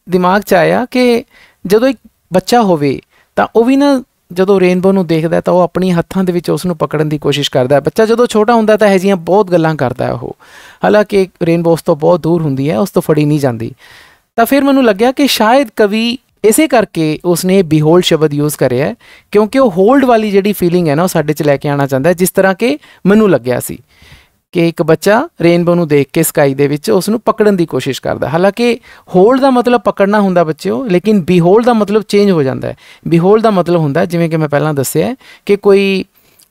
ਦਿਮਾਗ 'ਚ ਆਇਆ ਕਿ ਜਦੋਂ ਇੱਕ ਬੱਚਾ ਹੋਵੇ ਤਾਂ ਉਹ ਵੀ ਨਾ ਜਦੋਂ ਰੇਨਬੋ ਨੂੰ ਦੇਖਦਾ ਤਾਂ ਉਹ ਆਪਣੀ ਹੱਥਾਂ ਦੇ ਵਿੱਚ ਉਸ ਨੂੰ ਪਕੜਨ ਦੀ ਕੋਸ਼ਿਸ਼ ਕਰਦਾ ਹੈ ਬੱਚਾ ਜਦੋਂ ਛੋਟਾ ਹੁੰਦਾ ਤਾਂ ਇਹ ਜੀਆਂ ਬਹੁਤ ਗੱਲਾਂ ਕਰਦਾ ਹੈ ਉਹ ਹਾਲਾਂਕਿ ਰੇਨਬੋ ਉਸ ਤੋਂ ਬਹੁਤ ਦੂਰ ਹੁੰਦੀ ਹੈ ਉਸ ਤੋਂ ਫੜੀ ਨਹੀਂ ਜਾਂਦੀ ਤਾਂ ਫਿਰ ਮੈਨੂੰ ਲੱਗਿਆ ਕਿ ਸ਼ਾਇਦ ਕਵੀ ਇਸੇ ਕਰਕੇ ਉਸਨੇ ਬੀਹੋਲਡ ਸ਼ਬਦ ਯੂਜ਼ ਕਰਿਆ ਕਿਉਂਕਿ ਉਹ ਹੋਲਡ ਵਾਲੀ ਜਿਹੜੀ ਫੀਲਿੰਗ ਹੈ ਨਾ ਉਹ ਸਾਡੇ 'ਚ ਲੈ ਕੇ ਆਣਾ ਚਾਹੁੰਦਾ ਹੈ ਜਿਸ ਤਰ੍ਹਾਂ ਕਿ ਮੈਨੂੰ ਲੱਗਿਆ ਸੀ ਕਿ ਇੱਕ ਬੱਚਾ ਰੇਨਬੋ ਨੂੰ ਦੇਖ ਕੇ ਸਕਾਈ ਦੇ ਵਿੱਚ ਉਸ ਨੂੰ ਪਕੜਨ ਦੀ ਕੋਸ਼ਿਸ਼ ਕਰਦਾ ਹਾਲਾਂਕਿ ਹੋਲਡ ਦਾ ਮਤਲਬ ਪਕੜਨਾ ਹੁੰਦਾ ਬੱਚਿਓ ਲੇਕਿਨ ਬੀਹੋਲਡ ਦਾ ਮਤਲਬ ਚੇਂਜ ਹੋ ਜਾਂਦਾ ਹੈ ਬੀਹੋਲਡ ਦਾ ਮਤਲਬ ਹੁੰਦਾ ਜਿਵੇਂ ਕਿ ਮੈਂ ਪਹਿਲਾਂ ਦੱਸਿਆ ਕਿ ਕੋਈ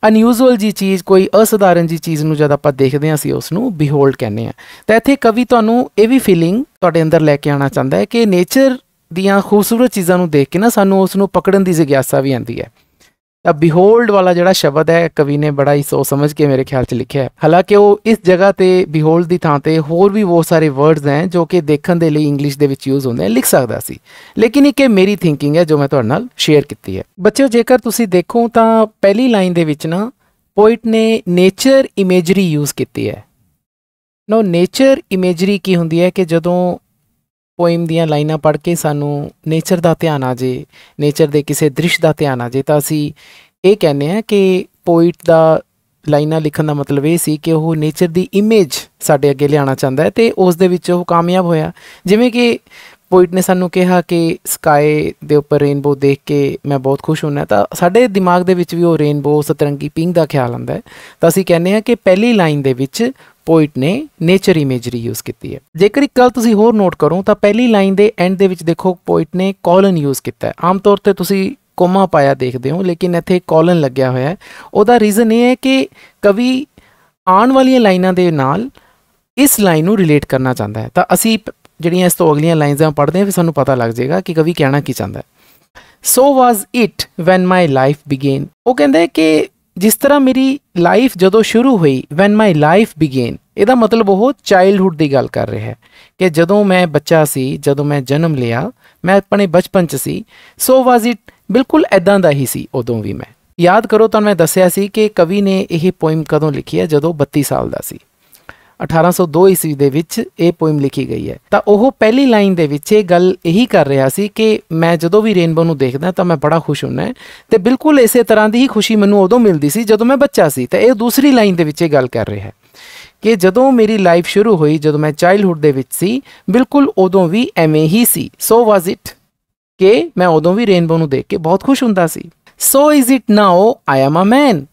ਅਨਯੂਜੂਅਲ ਜੀ ਚੀਜ਼ ਕੋਈ ਅਸਧਾਰਨ ਜੀ ਚੀਜ਼ ਨੂੰ ਜਦ ਆਪਾਂ ਦੇਖਦੇ ਹਾਂ ਅਸੀਂ ਉਸ ਨੂੰ ਬੀਹੋਲਡ ਕਹਿੰਦੇ ਆ ਤਾਂ ਇੱਥੇ ਕਵੀ ਤੁਹਾਨੂੰ ਇਹ ਵੀ ਫੀਲਿੰਗ ਤੁਹਾਡੇ ਅੰਦਰ ਲੈ ਕੇ ਆਣਾ ਚਾਹੁੰਦਾ ਹੈ ਕਿ ਨੇਚਰ ਦੀਆਂ ਖੂਬਸੂਰਤ ਚੀਜ਼ਾਂ ਨੂੰ ਦੇਖ ਕੇ ਨਾ ਸਾਨੂੰ ਉਸ ਨੂੰ ਪਕੜਨ ਦੀ ਜ਼ਿਗਿਆਸਾ ਵੀ ਆਉਂਦੀ ਹੈ ਤਾਂ ਬਿਹੋਲਡ ਵਾਲਾ ਜਿਹੜਾ ਸ਼ਬਦ ਹੈ ਕਵੀ ਨੇ ਬੜਾ ਹੀ ਸੋਚ ਸਮਝ ਕੇ ਮੇਰੇ ਖਿਆਲ 'ਚ ਲਿਖਿਆ ਹੈ ਹਾਲਾਂਕਿ ਉਹ ਇਸ ਜਗ੍ਹਾ ਤੇ ਬਿਹੋਲਡ ਦੀ ਥਾਂ ਤੇ ਹੋਰ ਵੀ ਬਹੁਤ ਸਾਰੇ ਵਰਡਸ ਹੈ ਜੋ ਕਿ ਦੇਖਣ ਦੇ ਲਈ ਇੰਗਲਿਸ਼ ਦੇ ਵਿੱਚ ਯੂਜ਼ ਹੁੰਦੇ ਲਿਖ ਸਕਦਾ ਸੀ ਲੇਕਿਨ ਇਹ ਕਿ ਮੇਰੀ ਥਿੰਕਿੰਗ ਹੈ ਜੋ ਮੈਂ ਤੁਹਾਡੇ ਨਾਲ ਸ਼ੇਅਰ ਕੀਤੀ ਹੈ ਬੱਚਿਓ ਜੇਕਰ ਤੁਸੀਂ ਦੇਖੋ ਤਾਂ ਪਹਿਲੀ ਲਾਈਨ ਦੇ ਵਿੱਚ ਨਾ ਪੋਇਟ ਨੇ ਨੇਚਰ ਇਮੇਜਰੀ ਯੂਜ਼ ਕੀਤੀ ਹੈ ਨੋ ਨੇਚਰ ਇਮੇਜਰੀ ਕੀ ਹੁੰਦੀ ਹੈ ਕਿ ਜਦੋਂ ਪੋਇਮ ਦੀਆਂ ਲਾਈਨਾਂ ਪੜ੍ਹ ਕੇ ਸਾਨੂੰ ਨੇਚਰ ਦਾ ਧਿਆਨ ਆ ਜੇ ਨੇਚਰ ਦੇ ਕਿਸੇ ਦ੍ਰਿਸ਼ ਦਾ ਧਿਆਨ ਆ ਜੇ ਤਾਂ ਅਸੀਂ ਇਹ ਕਹਿੰਦੇ ਆ ਕਿ ਪੋਇਟ ਦਾ ਲਾਈਨਾਂ ਲਿਖਣ ਦਾ ਮਤਲਬ ਇਹ ਸੀ ਕਿ ਉਹ ਨੇਚਰ ਦੀ ਇਮੇਜ ਸਾਡੇ ਅੱਗੇ ਲਿਆਉਣਾ ਚਾਹੁੰਦਾ ਹੈ ਤੇ ਉਸ ਦੇ ਵਿੱਚ ਉਹ ਕਾਮਯਾਬ ਹੋਇਆ ਜਿਵੇਂ ਕਿ ਪੋਇਟ ਨੇ ਸਾਨੂੰ ਕਿਹਾ ਕਿ ਸਕਾਈ ਦੇ ਉੱਪਰ ਰੇਨਬੋ ਦੇਖ ਕੇ ਮੈਂ ਬਹੁਤ ਖੁਸ਼ ਹੁੰਨਾ ਤਾਂ ਸਾਡੇ ਦਿਮਾਗ ਦੇ ਵਿੱਚ ਵੀ ਉਹ ਰੇਨਬੋ ਸਤਰੰਗੀ ਪਿੰਗ ਦਾ ਖਿਆਲ ਆਉਂਦਾ ਹੈ ਤਾਂ ਅਸੀਂ ਕਹਿੰਦੇ ਹਾਂ ਕਿ ਪਹਿਲੀ ਲਾਈਨ ਦੇ ਵਿੱਚ ਪੋਇਟ ਨੇ ਨੇਚਰ ਇਮੇਜਰੀ ਯੂਜ਼ ਕੀਤੀ ਹੈ ਜੇਕਰ ਇੱਕ ਗੱਲ ਤੁਸੀਂ ਹੋਰ ਨੋਟ ਕਰੋ ਤਾਂ ਪਹਿਲੀ ਲਾਈਨ ਦੇ ਐਂਡ ਦੇ ਵਿੱਚ ਦੇਖੋ ਪੋਇਟ ਨੇ ਕੋਲਨ ਯੂਜ਼ ਕੀਤਾ ਹੈ ਆਮ ਤੌਰ ਤੇ ਤੁਸੀਂ ਕੋਮਾ ਪਾਇਆ ਦੇਖਦੇ ਹੋ ਲੇਕਿਨ ਇੱਥੇ ਕੋਲਨ ਲੱਗਿਆ ਹੋਇਆ ਹੈ ਉਹਦਾ ਰੀਜ਼ਨ ਇਹ ਹੈ ਕਿ ਕਵੀ ਆਉਣ ਵਾਲੀਆਂ ਲਾਈਨਾਂ ਦੇ ਨਾਲ ਇਸ ਲਾਈਨ ਨੂੰ ਰਿਲੇਟ ਕਰਨਾ ਚਾਹੁੰਦਾ ਹੈ ਤਾਂ ਅਸੀਂ ਜਿਹੜੀਆਂ ਇਸ ਤੋਂ ਅਗਲੀਆਂ ਲਾਈਨਾਂ ਪੜ੍ਹਦੇ ਹਾਂ ਫਿਰ ਸਾਨੂੰ ਪਤਾ ਲੱਗ ਜਾਏਗਾ ਕਿ ਕਵੀ ਕਹਿਣਾ ਕੀ ਚਾਹੁੰਦਾ ਹੈ so was it when my life began ਉਹ ਕਹਿੰਦਾ ਹੈ ਕਿ ਜਿਸ ਤਰ੍ਹਾਂ ਮੇਰੀ ਲਾਈਫ ਜਦੋਂ ਸ਼ੁਰੂ ਹੋਈ ਵੈਨ ਮਾਈ ਲਾਈਫ ਬਿਗੇਨ ਇਹਦਾ ਮਤਲਬ ਉਹ ਚਾਈਲਡਹੂਡ ਦੀ ਗੱਲ ਕਰ ਰਿਹਾ ਹੈ ਕਿ ਜਦੋਂ ਮੈਂ ਬੱਚਾ ਸੀ ਜਦੋਂ ਮੈਂ ਜਨਮ ਲਿਆ ਮੈਂ ਆਪਣੇ ਬਚਪਨ 'ਚ ਸੀ ਸੋ ਵਾਜ਼ ਇਟ ਬਿਲਕੁਲ ਐਦਾਂ ਦਾ ਹੀ ਸੀ ਉਦੋਂ ਵੀ ਮੈਂ ਯਾਦ ਕਰੋ ਤਾਂ ਮੈਂ ਦੱਸਿਆ ਸੀ ਕਿ ਕਵੀ ਨੇ ਇਹ ਪੋਇਮ ਕਦੋਂ ਲਿਖੀ ਹੈ ਜਦੋਂ 32 ਸਾਲ ਦਾ ਸੀ 1802 ਈਸਵੀ ਦੇ ਵਿੱਚ ਇਹ ਪੋਇਮ ਲਿਖੀ ਗਈ ਹੈ ਤਾਂ ਉਹ ਪਹਿਲੀ ਲਾਈਨ ਦੇ ਵਿੱਚ ਇਹ ਗੱਲ ਇਹੀ ਕਰ ਰਿਹਾ ਸੀ ਕਿ ਮੈਂ ਜਦੋਂ ਵੀ ਰੇਨਬੋ ਨੂੰ ਦੇਖਦਾ ਤਾਂ ਮੈਂ ਬੜਾ ਖੁਸ਼ ਹੁੰਦਾ ਤੇ ਬਿਲਕੁਲ ਇਸੇ ਤਰ੍ਹਾਂ ਦੀ ਹੀ ਖੁਸ਼ੀ ਮੈਨੂੰ ਉਦੋਂ ਮਿਲਦੀ ਸੀ ਜਦੋਂ ਮੈਂ ਬੱਚਾ ਸੀ ਤਾਂ ਇਹ ਦੂਸਰੀ ਲਾਈਨ ਦੇ ਵਿੱਚ ਇਹ ਗੱਲ ਕਰ ਰਿਹਾ ਹੈ ਕਿ ਜਦੋਂ ਮੇਰੀ ਲਾਈਫ ਸ਼ੁਰੂ ਹੋਈ ਜਦੋਂ ਮੈਂ ਚਾਈਲਡਹੁੱਡ ਦੇ ਵਿੱਚ ਸੀ ਬਿਲਕੁਲ ਉਦੋਂ ਵੀ ਐਵੇਂ ਹੀ ਸੀ ਸੋ ਵਾਸ ਇਟ ਕਿ ਮੈਂ ਉਦੋਂ ਵੀ ਰੇਨਬੋ ਨੂੰ ਦੇਖ ਕੇ ਬਹੁਤ ਖੁਸ਼ ਹੁੰਦਾ ਸੀ so is it now I am a man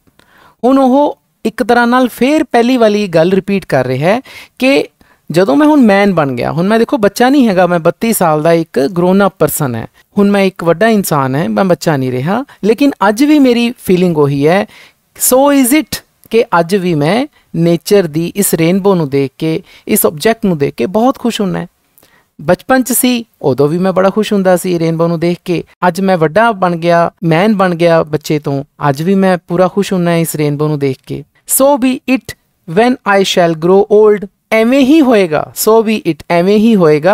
ਹੁਣ ਉਹ ਇੱਕ ਤਰ੍ਹਾਂ ਨਾਲ ਫੇਰ ਪਹਿਲੀ ਵਾਲੀ ਗੱਲ ਰਿਪੀਟ ਕਰ ਰਿਹਾ ਹੈ ਕਿ ਜਦੋਂ ਮੈਂ ਹੁਣ ਮੈਨ ਬਣ ਗਿਆ ਹੁਣ ਮੈਂ ਦੇਖੋ ਬੱਚਾ ਨਹੀਂ ਹੈਗਾ ਮੈਂ 32 ਸਾਲ ਦਾ ਇੱਕ ਗਰੋਨ ਅਪ ਪਰਸਨ ਹੈ ਹੁਣ ਮੈਂ ਇੱਕ ਵੱਡਾ ਇਨਸਾਨ ਹੈ ਮੈਂ ਬੱਚਾ ਨਹੀਂ ਰਿਹਾ ਲੇਕਿਨ ਅੱਜ ਵੀ ਮੇਰੀ ਫੀਲਿੰਗ ਉਹੀ ਹੈ ਸੋ ਇਜ਼ ਇਟ ਕਿ ਅੱਜ ਵੀ ਮੈਂ ਨੇਚਰ ਦੀ ਇਸ ਰੇਨਬੋ ਨੂੰ ਦੇਖ ਕੇ ਇਸ ਆਬਜੈਕਟ ਨੂੰ ਦੇਖ ਕੇ ਬਹੁਤ ਖੁਸ਼ ਹੁੰਨਾ ਬਚਪਨ ਚ ਸੀ ਉਦੋਂ ਵੀ ਮੈਂ ਬੜਾ ਖੁਸ਼ ਹੁੰਦਾ ਸੀ ਰੇਨਬੋ ਨੂੰ ਦੇਖ ਕੇ ਅੱਜ ਮੈਂ ਵੱਡਾ ਬਣ ਗਿਆ ਮੈਨ ਬਣ ਗਿਆ ਬੱਚੇ ਤੋਂ ਅੱਜ ਵੀ ਮੈਂ ਪੂਰਾ ਖੁਸ਼ ਹੁੰਨਾ ਇਸ ਰੇਨਬੋ ਨੂੰ ਦੇਖ ਕੇ so be it when I shall grow old ਐਵੇਂ ਹੀ ਹੋਏਗਾ ਸੋ ਵੀ ਇਟ ਐਵੇਂ ਹੀ ਹੋਏਗਾ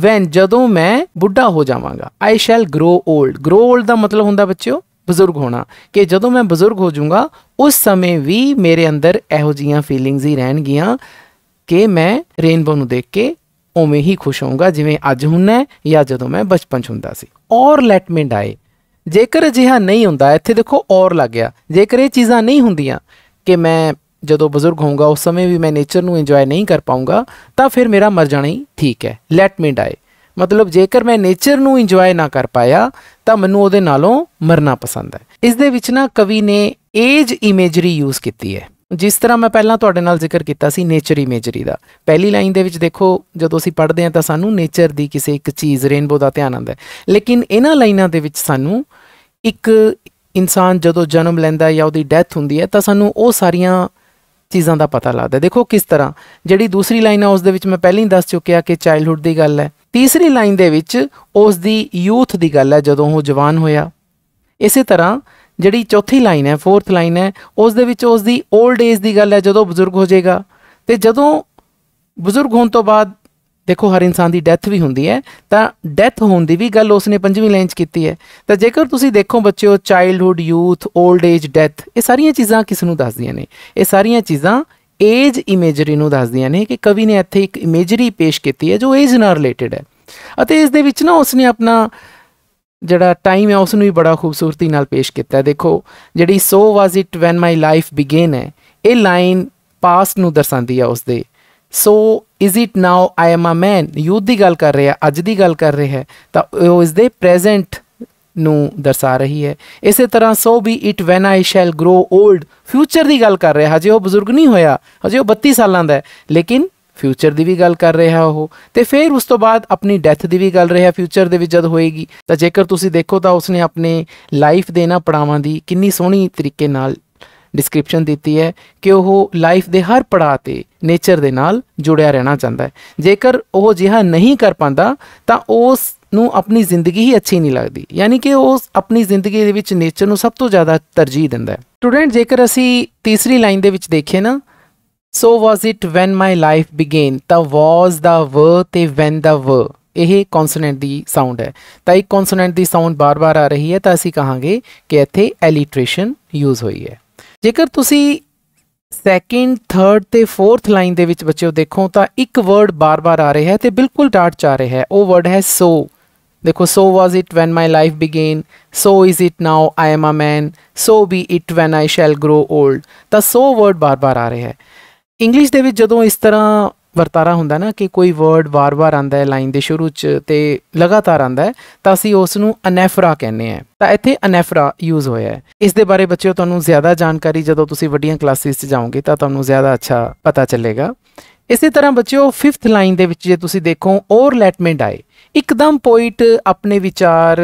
ਵੈਨ ਜਦੋਂ ਮੈਂ ਬੁੱਢਾ ਹੋ ਜਾਵਾਂਗਾ I shall grow old grow old ਦਾ ਮਤਲਬ ਹੁੰਦਾ ਬੱਚਿਓ ਬਜ਼ੁਰਗ ਹੋਣਾ ਕਿ ਜਦੋਂ ਮੈਂ ਬਜ਼ੁਰਗ ਹੋ ਜਾਊਂਗਾ ਉਸ ਸਮੇਂ ਵੀ ਮੇਰੇ ਅੰਦਰ ਇਹੋ ਜੀਆਂ ਫੀਲਿੰਗਸ ਹੀ ਰਹਿਣਗੀਆਂ ਕਿ ਮੈਂ ਰੇਨਬੋ ਨੂੰ ਦੇਖ ਕੇ ਉਵੇਂ ਹੀ ਖੁਸ਼ ਹੋਊਂਗਾ ਜਿਵੇਂ ਅੱਜ ਹੁੰਨਾ ਜਾਂ ਜਦੋਂ ਮੈਂ ਬਚਪਨ ਚ ਹੁੰਦਾ ਸੀ ਔਰ ਲੈਟ ਮੀ ਡਾਈ ਜੇਕਰ ਅਜਿਹਾ ਨਹੀਂ ਹੁੰਦਾ ਇੱਥੇ ਦੇਖੋ ਔਰ ਲੱਗ ਗਿਆ ਜੇਕਰ ਇਹ ਚੀਜ਼ਾਂ ਨਹੀਂ ਹੁੰਦੀਆਂ ਕਿ ਮੈਂ ਜਦੋਂ ਬਜ਼ੁਰਗ ਹੋਊਂਗਾ ਉਸ ਸਮੇਂ ਵੀ ਮੈਂ ਨੇਚਰ ਨੂੰ ਇੰਜੋਏ ਨਹੀਂ ਕਰ ਪਾਉਂਗਾ ਤਾਂ ਫਿਰ ਮੇਰਾ ਮਰ ਜਾਣਾ ਹੀ ਠੀਕ ਹੈ ਲੈਟ ਮੀ ਡਾਈ ਮਤਲਬ ਜੇਕਰ ਮੈਂ ਨੇਚਰ ਨੂੰ ਇੰਜੋਏ ਨਾ ਕਰ ਪਾਇਆ ਤਾਂ ਮੈਨੂੰ ਉਹਦੇ ਨਾਲੋਂ ਮਰਨਾ ਪਸੰਦ ਹੈ ਇਸ ਦੇ ਵਿੱਚ ਨਾ ਕਵੀ ਨੇ ਏਜ ਇਮੇਜਰੀ ਯੂਜ਼ ਕੀਤੀ ਹੈ ਜਿਸ ਤਰ੍ਹਾਂ ਮੈਂ ਪਹਿਲਾਂ ਤੁਹਾਡੇ ਨਾਲ ਜ਼ਿਕਰ ਕੀਤਾ ਸੀ ਨੇਚਰ ਇਮੇਜਰੀ ਦਾ ਪਹਿਲੀ ਲਾਈਨ ਦੇ ਵਿੱਚ ਦੇਖੋ ਜਦੋਂ ਅਸੀਂ ਪੜ੍ਹਦੇ ਹਾਂ ਤਾਂ ਸਾਨੂੰ ਨੇਚਰ ਦੀ ਕਿਸੇ ਇੱਕ ਚੀਜ਼ ਰੇਨਬੋ ਦਾ ਧਿਆਨ ਆਉਂਦਾ ਹੈ ਲੇਕਿਨ ਇਹਨਾਂ ਲਾਈਨਾਂ ਦੇ ਵਿੱਚ ਸਾਨੂੰ ਇੱਕ ਇਨਸਾਨ ਜਦੋਂ ਜਨਮ ਲੈਂਦਾ ਜਾਂ ਉਹਦੀ ਡੈਥ ਹੁੰਦੀ ਹੈ ਤਾਂ ਸਾਨੂੰ ਉਹ ਸਾਰੀਆਂ ਚੀਜ਼ਾਂ ਦਾ ਪਤਾ ਲੱਗਦਾ ਦੇਖੋ ਕਿਸ ਤਰ੍ਹਾਂ ਜਿਹੜੀ ਦੂਸਰੀ ਲਾਈਨ ਆ ਉਸ ਦੇ ਵਿੱਚ ਮੈਂ ਪਹਿਲਾਂ ਹੀ ਦੱਸ ਚੁੱਕਿਆ ਕਿ ਚਾਈਲਡਹੂਡ ਦੀ ਗੱਲ ਹੈ ਤੀਸਰੀ ਲਾਈਨ ਦੇ ਵਿੱਚ ਉਸ ਦੀ ਯੂਥ ਦੀ ਗੱਲ ਹੈ ਜਦੋਂ ਉਹ ਜਵਾਨ ਹੋਇਆ ਇਸੇ ਤਰ੍ਹਾਂ ਜਿਹੜੀ ਚੌਥੀ ਲਾਈਨ ਹੈ ਫੋਰਥ ਲਾਈਨ ਹੈ ਉਸ ਦੇ ਵਿੱਚ ਉਸ ਦੀ 올ਡ ਏਜ ਦੀ ਗੱਲ ਹੈ ਜਦੋਂ ਬਜ਼ੁਰਗ ਹੋ ਜਾਏਗਾ ਤੇ ਜਦੋਂ ਬਜ਼ੁਰਗ ਹੋਣ ਤੋਂ ਬਾਅਦ ਦੇਖੋ ਹਰ ਇਨਸਾਨ ਦੀ ਡੈਥ ਵੀ ਹੁੰਦੀ ਹੈ ਤਾਂ ਡੈਥ ਹੋਣ ਦੀ ਵੀ ਗੱਲ ਉਸਨੇ ਪੰਜਵੀਂ ਲਾਈਨ 'ਚ ਕੀਤੀ ਹੈ ਤਾਂ ਜੇਕਰ ਤੁਸੀਂ ਦੇਖੋ ਬੱਚਿਓ childhood youth old age death ਇਹ ਸਾਰੀਆਂ ਚੀਜ਼ਾਂ ਕਿਸ ਨੂੰ ਦੱਸਦੀਆਂ ਨੇ ਇਹ ਸਾਰੀਆਂ ਚੀਜ਼ਾਂ ਏਜ ਇਮੇਜਰੀ ਨੂੰ ਦੱਸਦੀਆਂ ਨੇ ਕਿ ਕਵੀ ਨੇ ਇੱਥੇ ਇੱਕ ਇਮੇਜਰੀ ਪੇਸ਼ ਕੀਤੀ ਹੈ ਜੋ ਏਜ ਨਾਲ ਰਿਲੇਟਡ ਹੈ ਅਤੇ ਇਸ ਦੇ ਵਿੱਚ ਨਾ ਉਸਨੇ ਆਪਣਾ ਜਿਹੜਾ ਟਾਈਮ ਹੈ ਉਸ ਨੂੰ ਵੀ ਬੜਾ ਖੂਬਸੂਰਤੀ ਨਾਲ ਪੇਸ਼ ਕੀਤਾ ਹੈ ਦੇਖੋ ਜਿਹੜੀ so was it when my life began ਹੈ ਇਹ ਲਾਈਨ ਪਾਸਟ ਨੂੰ ਦਰਸਾਉਂਦੀ ਹੈ ਉਸ ਦੇ so is it now I am a man youth ਦੀ ਗੱਲ ਕਰ ਰਿਹਾ ਅੱਜ ਦੀ ਗੱਲ ਕਰ ਰਿਹਾ ਤਾਂ ਉਹ ਇਸ ਦੇ ਪ੍ਰੈਜ਼ੈਂਟ ਨੂੰ ਦਰਸਾ ਰਹੀ ਹੈ ਇਸੇ ਤਰ੍ਹਾਂ so be it when I shall grow old future ਦੀ ਗੱਲ ਕਰ ਰਿਹਾ ਹਜੇ ਉਹ ਬਜ਼ੁਰਗ ਨਹੀਂ ਹੋਇਆ ਹਜੇ ਉਹ 32 ਸਾਲਾਂ ਦਾ ਹੈ ਲੇਕਿਨ ਫਿਊਚਰ ਦੀ ਵੀ ਗੱਲ ਕਰ ਰਿਹਾ ਉਹ ਤੇ ਫਿਰ ਉਸ ਤੋਂ ਬਾਅਦ ਆਪਣੀ ਡੈਥ ਦੀ ਵੀ ਗੱਲ ਰਿਹਾ ਫਿਊਚਰ ਦੇ ਵਿੱਚ ਜਦ ਹੋਏਗੀ ਤਾਂ ਜੇਕਰ ਤੁਸੀਂ ਦੇਖੋ ਤਾਂ ਉਸਨੇ ਆਪਣੇ ਲਾਈਫ ਦੇ ਨਾ ਪੜਾਵਾਂ ਦੀ ਕਿੰਨੀ ਸੋਹਣੀ ਤਰੀਕੇ ਨਾਲ ਡਿਸਕ੍ਰਿਪਸ਼ਨ ਦਿੱਤੀ ਹੈ ਕਿ ਉਹ ਲਾਈਫ ਦੇ ਹਰ ਪੜਾਅ ਤੇ ਨੇਚਰ ਦੇ ਨਾਲ ਜੁੜਿਆ ਰਹਿਣਾ ਚਾਹੁੰਦਾ ਹੈ ਜੇਕਰ ਉਹ ਜਿਹਾ ਨਹੀਂ ਕਰ ਪਾਉਂਦਾ ਤਾਂ ਉਸ ਨੂੰ ਆਪਣੀ ਜ਼ਿੰਦਗੀ ਹੀ ਅੱਛੀ ਨਹੀਂ ਲੱਗਦੀ ਯਾਨੀ ਕਿ ਉਹ ਆਪਣੀ ਜ਼ਿੰਦਗੀ ਦੇ ਵਿੱਚ ਨੇਚਰ ਨੂੰ ਸਭ ਤੋਂ ਜ਼ਿਆਦਾ ਤਰਜੀਹ ਦਿੰਦਾ ਹੈ ਸਟੂਡੈਂਟ ਜੇਕਰ ਅਸੀਂ ਤੀਸਰੀ ਲਾਈਨ ਦੇ ਵਿੱਚ ਦੇਖੇ ਨਾ so was it when my life began ਤਾਂ ਵਾਸ ਦਾ ਵ ਤੇ ਵੈਨ ਦਾ ਵ ਇਹ ਕੌਨਸੋਨੈਂਟ ਦੀ ਸਾਊਂਡ ਹੈ ਤਾਂ ਇੱਕ ਕੌਨਸੋਨੈਂਟ ਦੀ ਸਾਊਂਡ ਬਾਰ-ਬਾਰ ਆ ਰਹੀ ਹੈ ਤਾਂ ਅਸੀਂ ਕਹਾਂਗੇ ਕਿ ਇੱਥੇ ਐਲੀਟ੍ਰੇਸ਼ਨ ਯੂਜ਼ ਹੋਈ ਹੈ ਜੇਕਰ ਤੁਸੀਂ ਸੈਕਿੰਡ ਥਰਡ ਤੇ ਫੋਰਥ ਲਾਈਨ ਦੇ ਵਿੱਚ ਬੱਚਿਓ ਦੇਖੋ ਤਾਂ ਇੱਕ ਵਰਡ ਬਾਰ-ਬਾਰ ਆ ਰਿਹਾ ਹੈ ਤੇ ਬਿਲਕੁਲ ਡਾਟ ਚ ਆ ਰਿਹਾ ਹੈ ਉਹ ਵਰਡ ਹੈ ਸੋ ਦੇਖੋ so was it when my life began so is it now I am a man so be it when I shall grow old ਤਾਂ ਸੋ ਵਰਡ ਬਾਰ-ਬਾਰ ਆ ਰਿਹਾ ਹੈ ਇੰਗਲਿਸ਼ ਦੇ ਵਿੱਚ ਜਦੋਂ ਇਸ ਤਰ੍ਹਾਂ ਵਰਤਾਰਾ ਹੁੰਦਾ ਨਾ ਕਿ ਕੋਈ ਵਰਡ ਵਾਰ-ਵਾਰ ਆਂਦਾ ਹੈ ਲਾਈਨ ਦੇ ਸ਼ੁਰੂ 'ਚ ਤੇ ਲਗਾਤਾਰ ਆਂਦਾ ਹੈ ਤਾਂ ਅਸੀਂ ਉਸ ਨੂੰ ਅਨੈਫਰਾ ਕਹਿੰਦੇ ਆ ਤਾਂ ਇੱਥੇ ਅਨੈਫਰਾ ਯੂਜ਼ ਹੋਇਆ ਹੈ ਇਸ ਦੇ ਬਾਰੇ ਬੱਚਿਓ ਤੁਹਾਨੂੰ ਜ਼ਿਆਦਾ ਜਾਣਕਾਰੀ ਜਦੋਂ ਤੁਸੀਂ ਵੱਡੀਆਂ ਕਲਾਸਿਸ 'ਚ ਜਾਓਗੇ ਤਾਂ ਤੁਹਾਨੂੰ ਜ਼ਿਆਦਾ ਅੱਛਾ ਪਤਾ ਚੱਲੇਗਾ ਇਸੇ ਤਰ੍ਹਾਂ ਬੱਚਿਓ 5th ਲਾਈਨ ਦੇ ਵਿੱਚ ਜੇ ਤੁਸੀਂ ਦੇਖੋ ਔਰ ਲੈਟਮੈਂਟ ਆਏ ਇੱਕਦਮ ਪੋਇਟ ਆਪਣੇ ਵਿਚਾਰ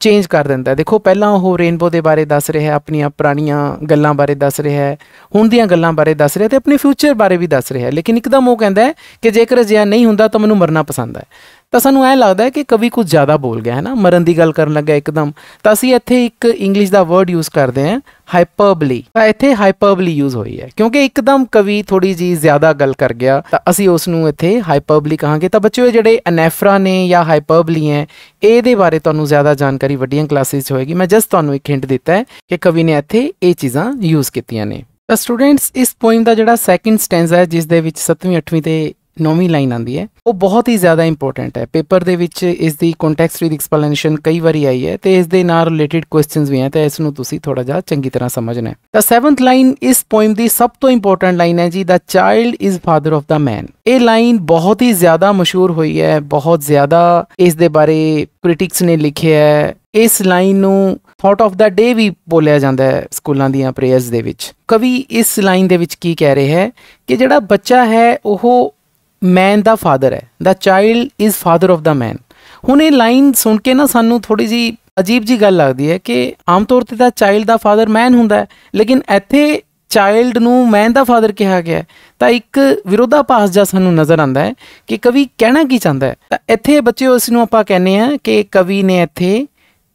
ਚੇਂਜ ਕਰ ਦਿੰਦਾ ਦੇਖੋ ਪਹਿਲਾਂ ਉਹ ਰੇਨਬੋ ਦੇ ਬਾਰੇ ਦੱਸ ਰਿਹਾ ਆਪਣੀਆਂ ਪੁਰਾਣੀਆਂ ਗੱਲਾਂ ਬਾਰੇ ਦੱਸ ਰਿਹਾ ਹੁਣ ਦੀਆਂ ਗੱਲਾਂ ਬਾਰੇ ਦੱਸ ਰਿਹਾ ਤੇ ਆਪਣੇ ਫਿਊਚਰ ਬਾਰੇ ਵੀ ਦੱਸ ਰਿਹਾ ਲੇਕਿਨ ਇੱਕਦਮ ਉਹ ਕਹਿੰਦਾ ਕਿ ਜੇਕਰ ਅਜਿਹਾ ਨਹੀਂ ਹੁੰਦਾ ਤਾਂ ਮੈਨੂੰ ਮਰਨਾ ਪਸੰਦ ਹੈ ਤਾਂ ਸਾਨੂੰ ਐ ਲੱਗਦਾ ਹੈ ਕਿ ਕਵੀ ਕੁਝ ਜ਼ਿਆਦਾ ਬੋਲ ਗਿਆ ਹੈ ਨਾ ਮਰਨ ਦੀ ਗੱਲ ਕਰਨ ਲੱਗਾ ਇੱਕਦਮ ਤਾਂ ਅਸੀਂ ਇੱਥੇ ਇੱਕ ਇੰਗਲਿਸ਼ ਦਾ ਵਰਡ ਯੂਜ਼ ਕਰਦੇ ਹਾਂ ਹਾਈਪਰਬਲੀ ਤਾਂ ਇੱਥੇ ਹਾਈਪਰਬਲੀ ਯੂਜ਼ ਹੋਈ ਹੈ ਕਿਉਂਕਿ ਇੱਕਦਮ ਕਵੀ ਥੋੜੀ ਜੀ ਜ਼ਿਆਦਾ ਗੱਲ ਕਰ ਗਿਆ ਤਾਂ ਅਸੀਂ ਉਸ ਨੂੰ ਇੱਥੇ ਹਾਈਪਰਬਲੀ ਕਹਾਂਗੇ ਤਾਂ ਬੱਚਿਓ ਜਿਹੜੇ ਅਨੈਫਰਾ ਨੇ ਜਾਂ ਹਾਈਪਰਬਲੀ ਹੈ ਇਹਦੇ ਬਾਰੇ ਤੁਹਾਨੂੰ ਜ਼ਿਆਦਾ ਜਾਣਕਾਰੀ ਵੱਡੀਆਂ ਕਲਾਸਿਸ 'ਚ ਹੋਏਗੀ ਮੈਂ ਜਸਟ ਤੁਹਾਨੂੰ ਇੱਕ ਹਿੰਟ ਦਿੱਤਾ ਹੈ ਕਿ ਕਵੀ ਨੇ ਇੱਥੇ ਇਹ ਚੀਜ਼ਾਂ ਯੂਜ਼ ਕੀਤੀਆਂ ਨੇ ਤਾਂ ਸਟੂਡੈਂਟਸ ਇਸ ਪੋਇਮ ਦਾ ਜਿਹੜਾ ਸੈਕਿੰਡ ਸਟੈਂਜ਼ਾ ਹੈ ਜਿਸ ਦੇ ਵਿੱਚ 7ਵੀਂ 8ਵੀਂ ਤੇ ਨੌਵੀਂ ਲਾਈਨ ਆਂਦੀ ਹੈ ਉਹ ਬਹੁਤ ਹੀ ਜ਼ਿਆਦਾ ਇੰਪੋਰਟੈਂਟ ਹੈ ਪੇਪਰ ਦੇ ਵਿੱਚ ਇਸ ਦੀ ਕੰਟੈਕਸਟ ਫ੍ਰੀ ਐਕਸਪਲੇਨੇਸ਼ਨ ਕਈ ਵਾਰੀ ਆਈ ਹੈ ਤੇ ਇਸ ਦੇ ਨਾਲ ਰਿਲੇਟਡ ਕੁਐਸਚਨਸ ਵੀ ਹੈ ਤਾਂ ਇਸ ਨੂੰ ਤੁਸੀਂ ਥੋੜਾ ਜਿਹਾ ਚੰਗੀ ਤਰ੍ਹਾਂ ਸਮਝਣਾ ਹੈ ਤਾਂ ਸੈਵਨਥ ਲਾਈਨ ਇਸ ਪੋਇਮ ਦੀ ਸਭ ਤੋਂ ਇੰਪੋਰਟੈਂਟ ਲਾਈਨ ਹੈ ਜੀ the child is father of the man ਇਹ ਲਾਈਨ ਬਹੁਤ ਹੀ ਜ਼ਿਆਦਾ ਮਸ਼ਹੂਰ ਹੋਈ ਹੈ ਬਹੁਤ ਜ਼ਿਆਦਾ ਇਸ ਦੇ ਬਾਰੇ ਕ੍ਰਿਟਿਕਸ ਨੇ ਲਿਖਿਆ ਹੈ ਇਸ ਲਾਈਨ ਨੂੰ ਥਾਟ ਆਫ ਦਾ ਡੇ ਵੀ ਬੋਲਿਆ ਜਾਂਦਾ ਹੈ ਸਕੂਲਾਂ ਦੀਆਂ ਪ੍ਰੇਅਰਸ ਦੇ ਵਿੱਚ ਕਵੀ ਇਸ ਲਾਈਨ ਦੇ ਵਿੱਚ ਕੀ ਕਹਿ ਰਿਹਾ ਹੈ ਕਿ ਜਿਹੜਾ ਬੱਚਾ ਹੈ ਉਹ ਮੈਨ ਦਾ ਫਾਦਰ ਹੈ the child is father of the man ਹੁਣ ਇਹ ਲਾਈਨ ਸੁਣ ਕੇ ਨਾ ਸਾਨੂੰ ਥੋੜੀ ਜੀ ਅਜੀਬ ਜੀ ਗੱਲ ਲੱਗਦੀ ਹੈ ਕਿ ਆਮ ਤੌਰ ਤੇ ਤਾਂ ਚਾਈਲਡ ਦਾ ਫਾਦਰ ਮੈਨ ਹੁੰਦਾ ਹੈ ਲੇਕਿਨ ਇੱਥੇ ਚਾਈਲਡ ਨੂੰ ਮੈਨ ਦਾ ਫਾਦਰ ਕਿਹਾ ਗਿਆ ਤਾਂ ਇੱਕ ਵਿਰੋਧਾਭਾਸ ਜਿਹਾ ਸਾਨੂੰ ਨਜ਼ਰ ਆਉਂਦਾ ਹੈ ਕਿ ਕਵੀ ਕਹਿਣਾ ਕੀ ਚਾਹੁੰਦਾ ਹੈ ਤਾਂ ਇੱਥੇ ਬੱਚਿਓ ਇਸ ਨੂੰ ਆਪਾਂ ਕਹਿੰਦੇ ਆ ਕਿ ਕਵੀ ਨੇ ਇੱਥੇ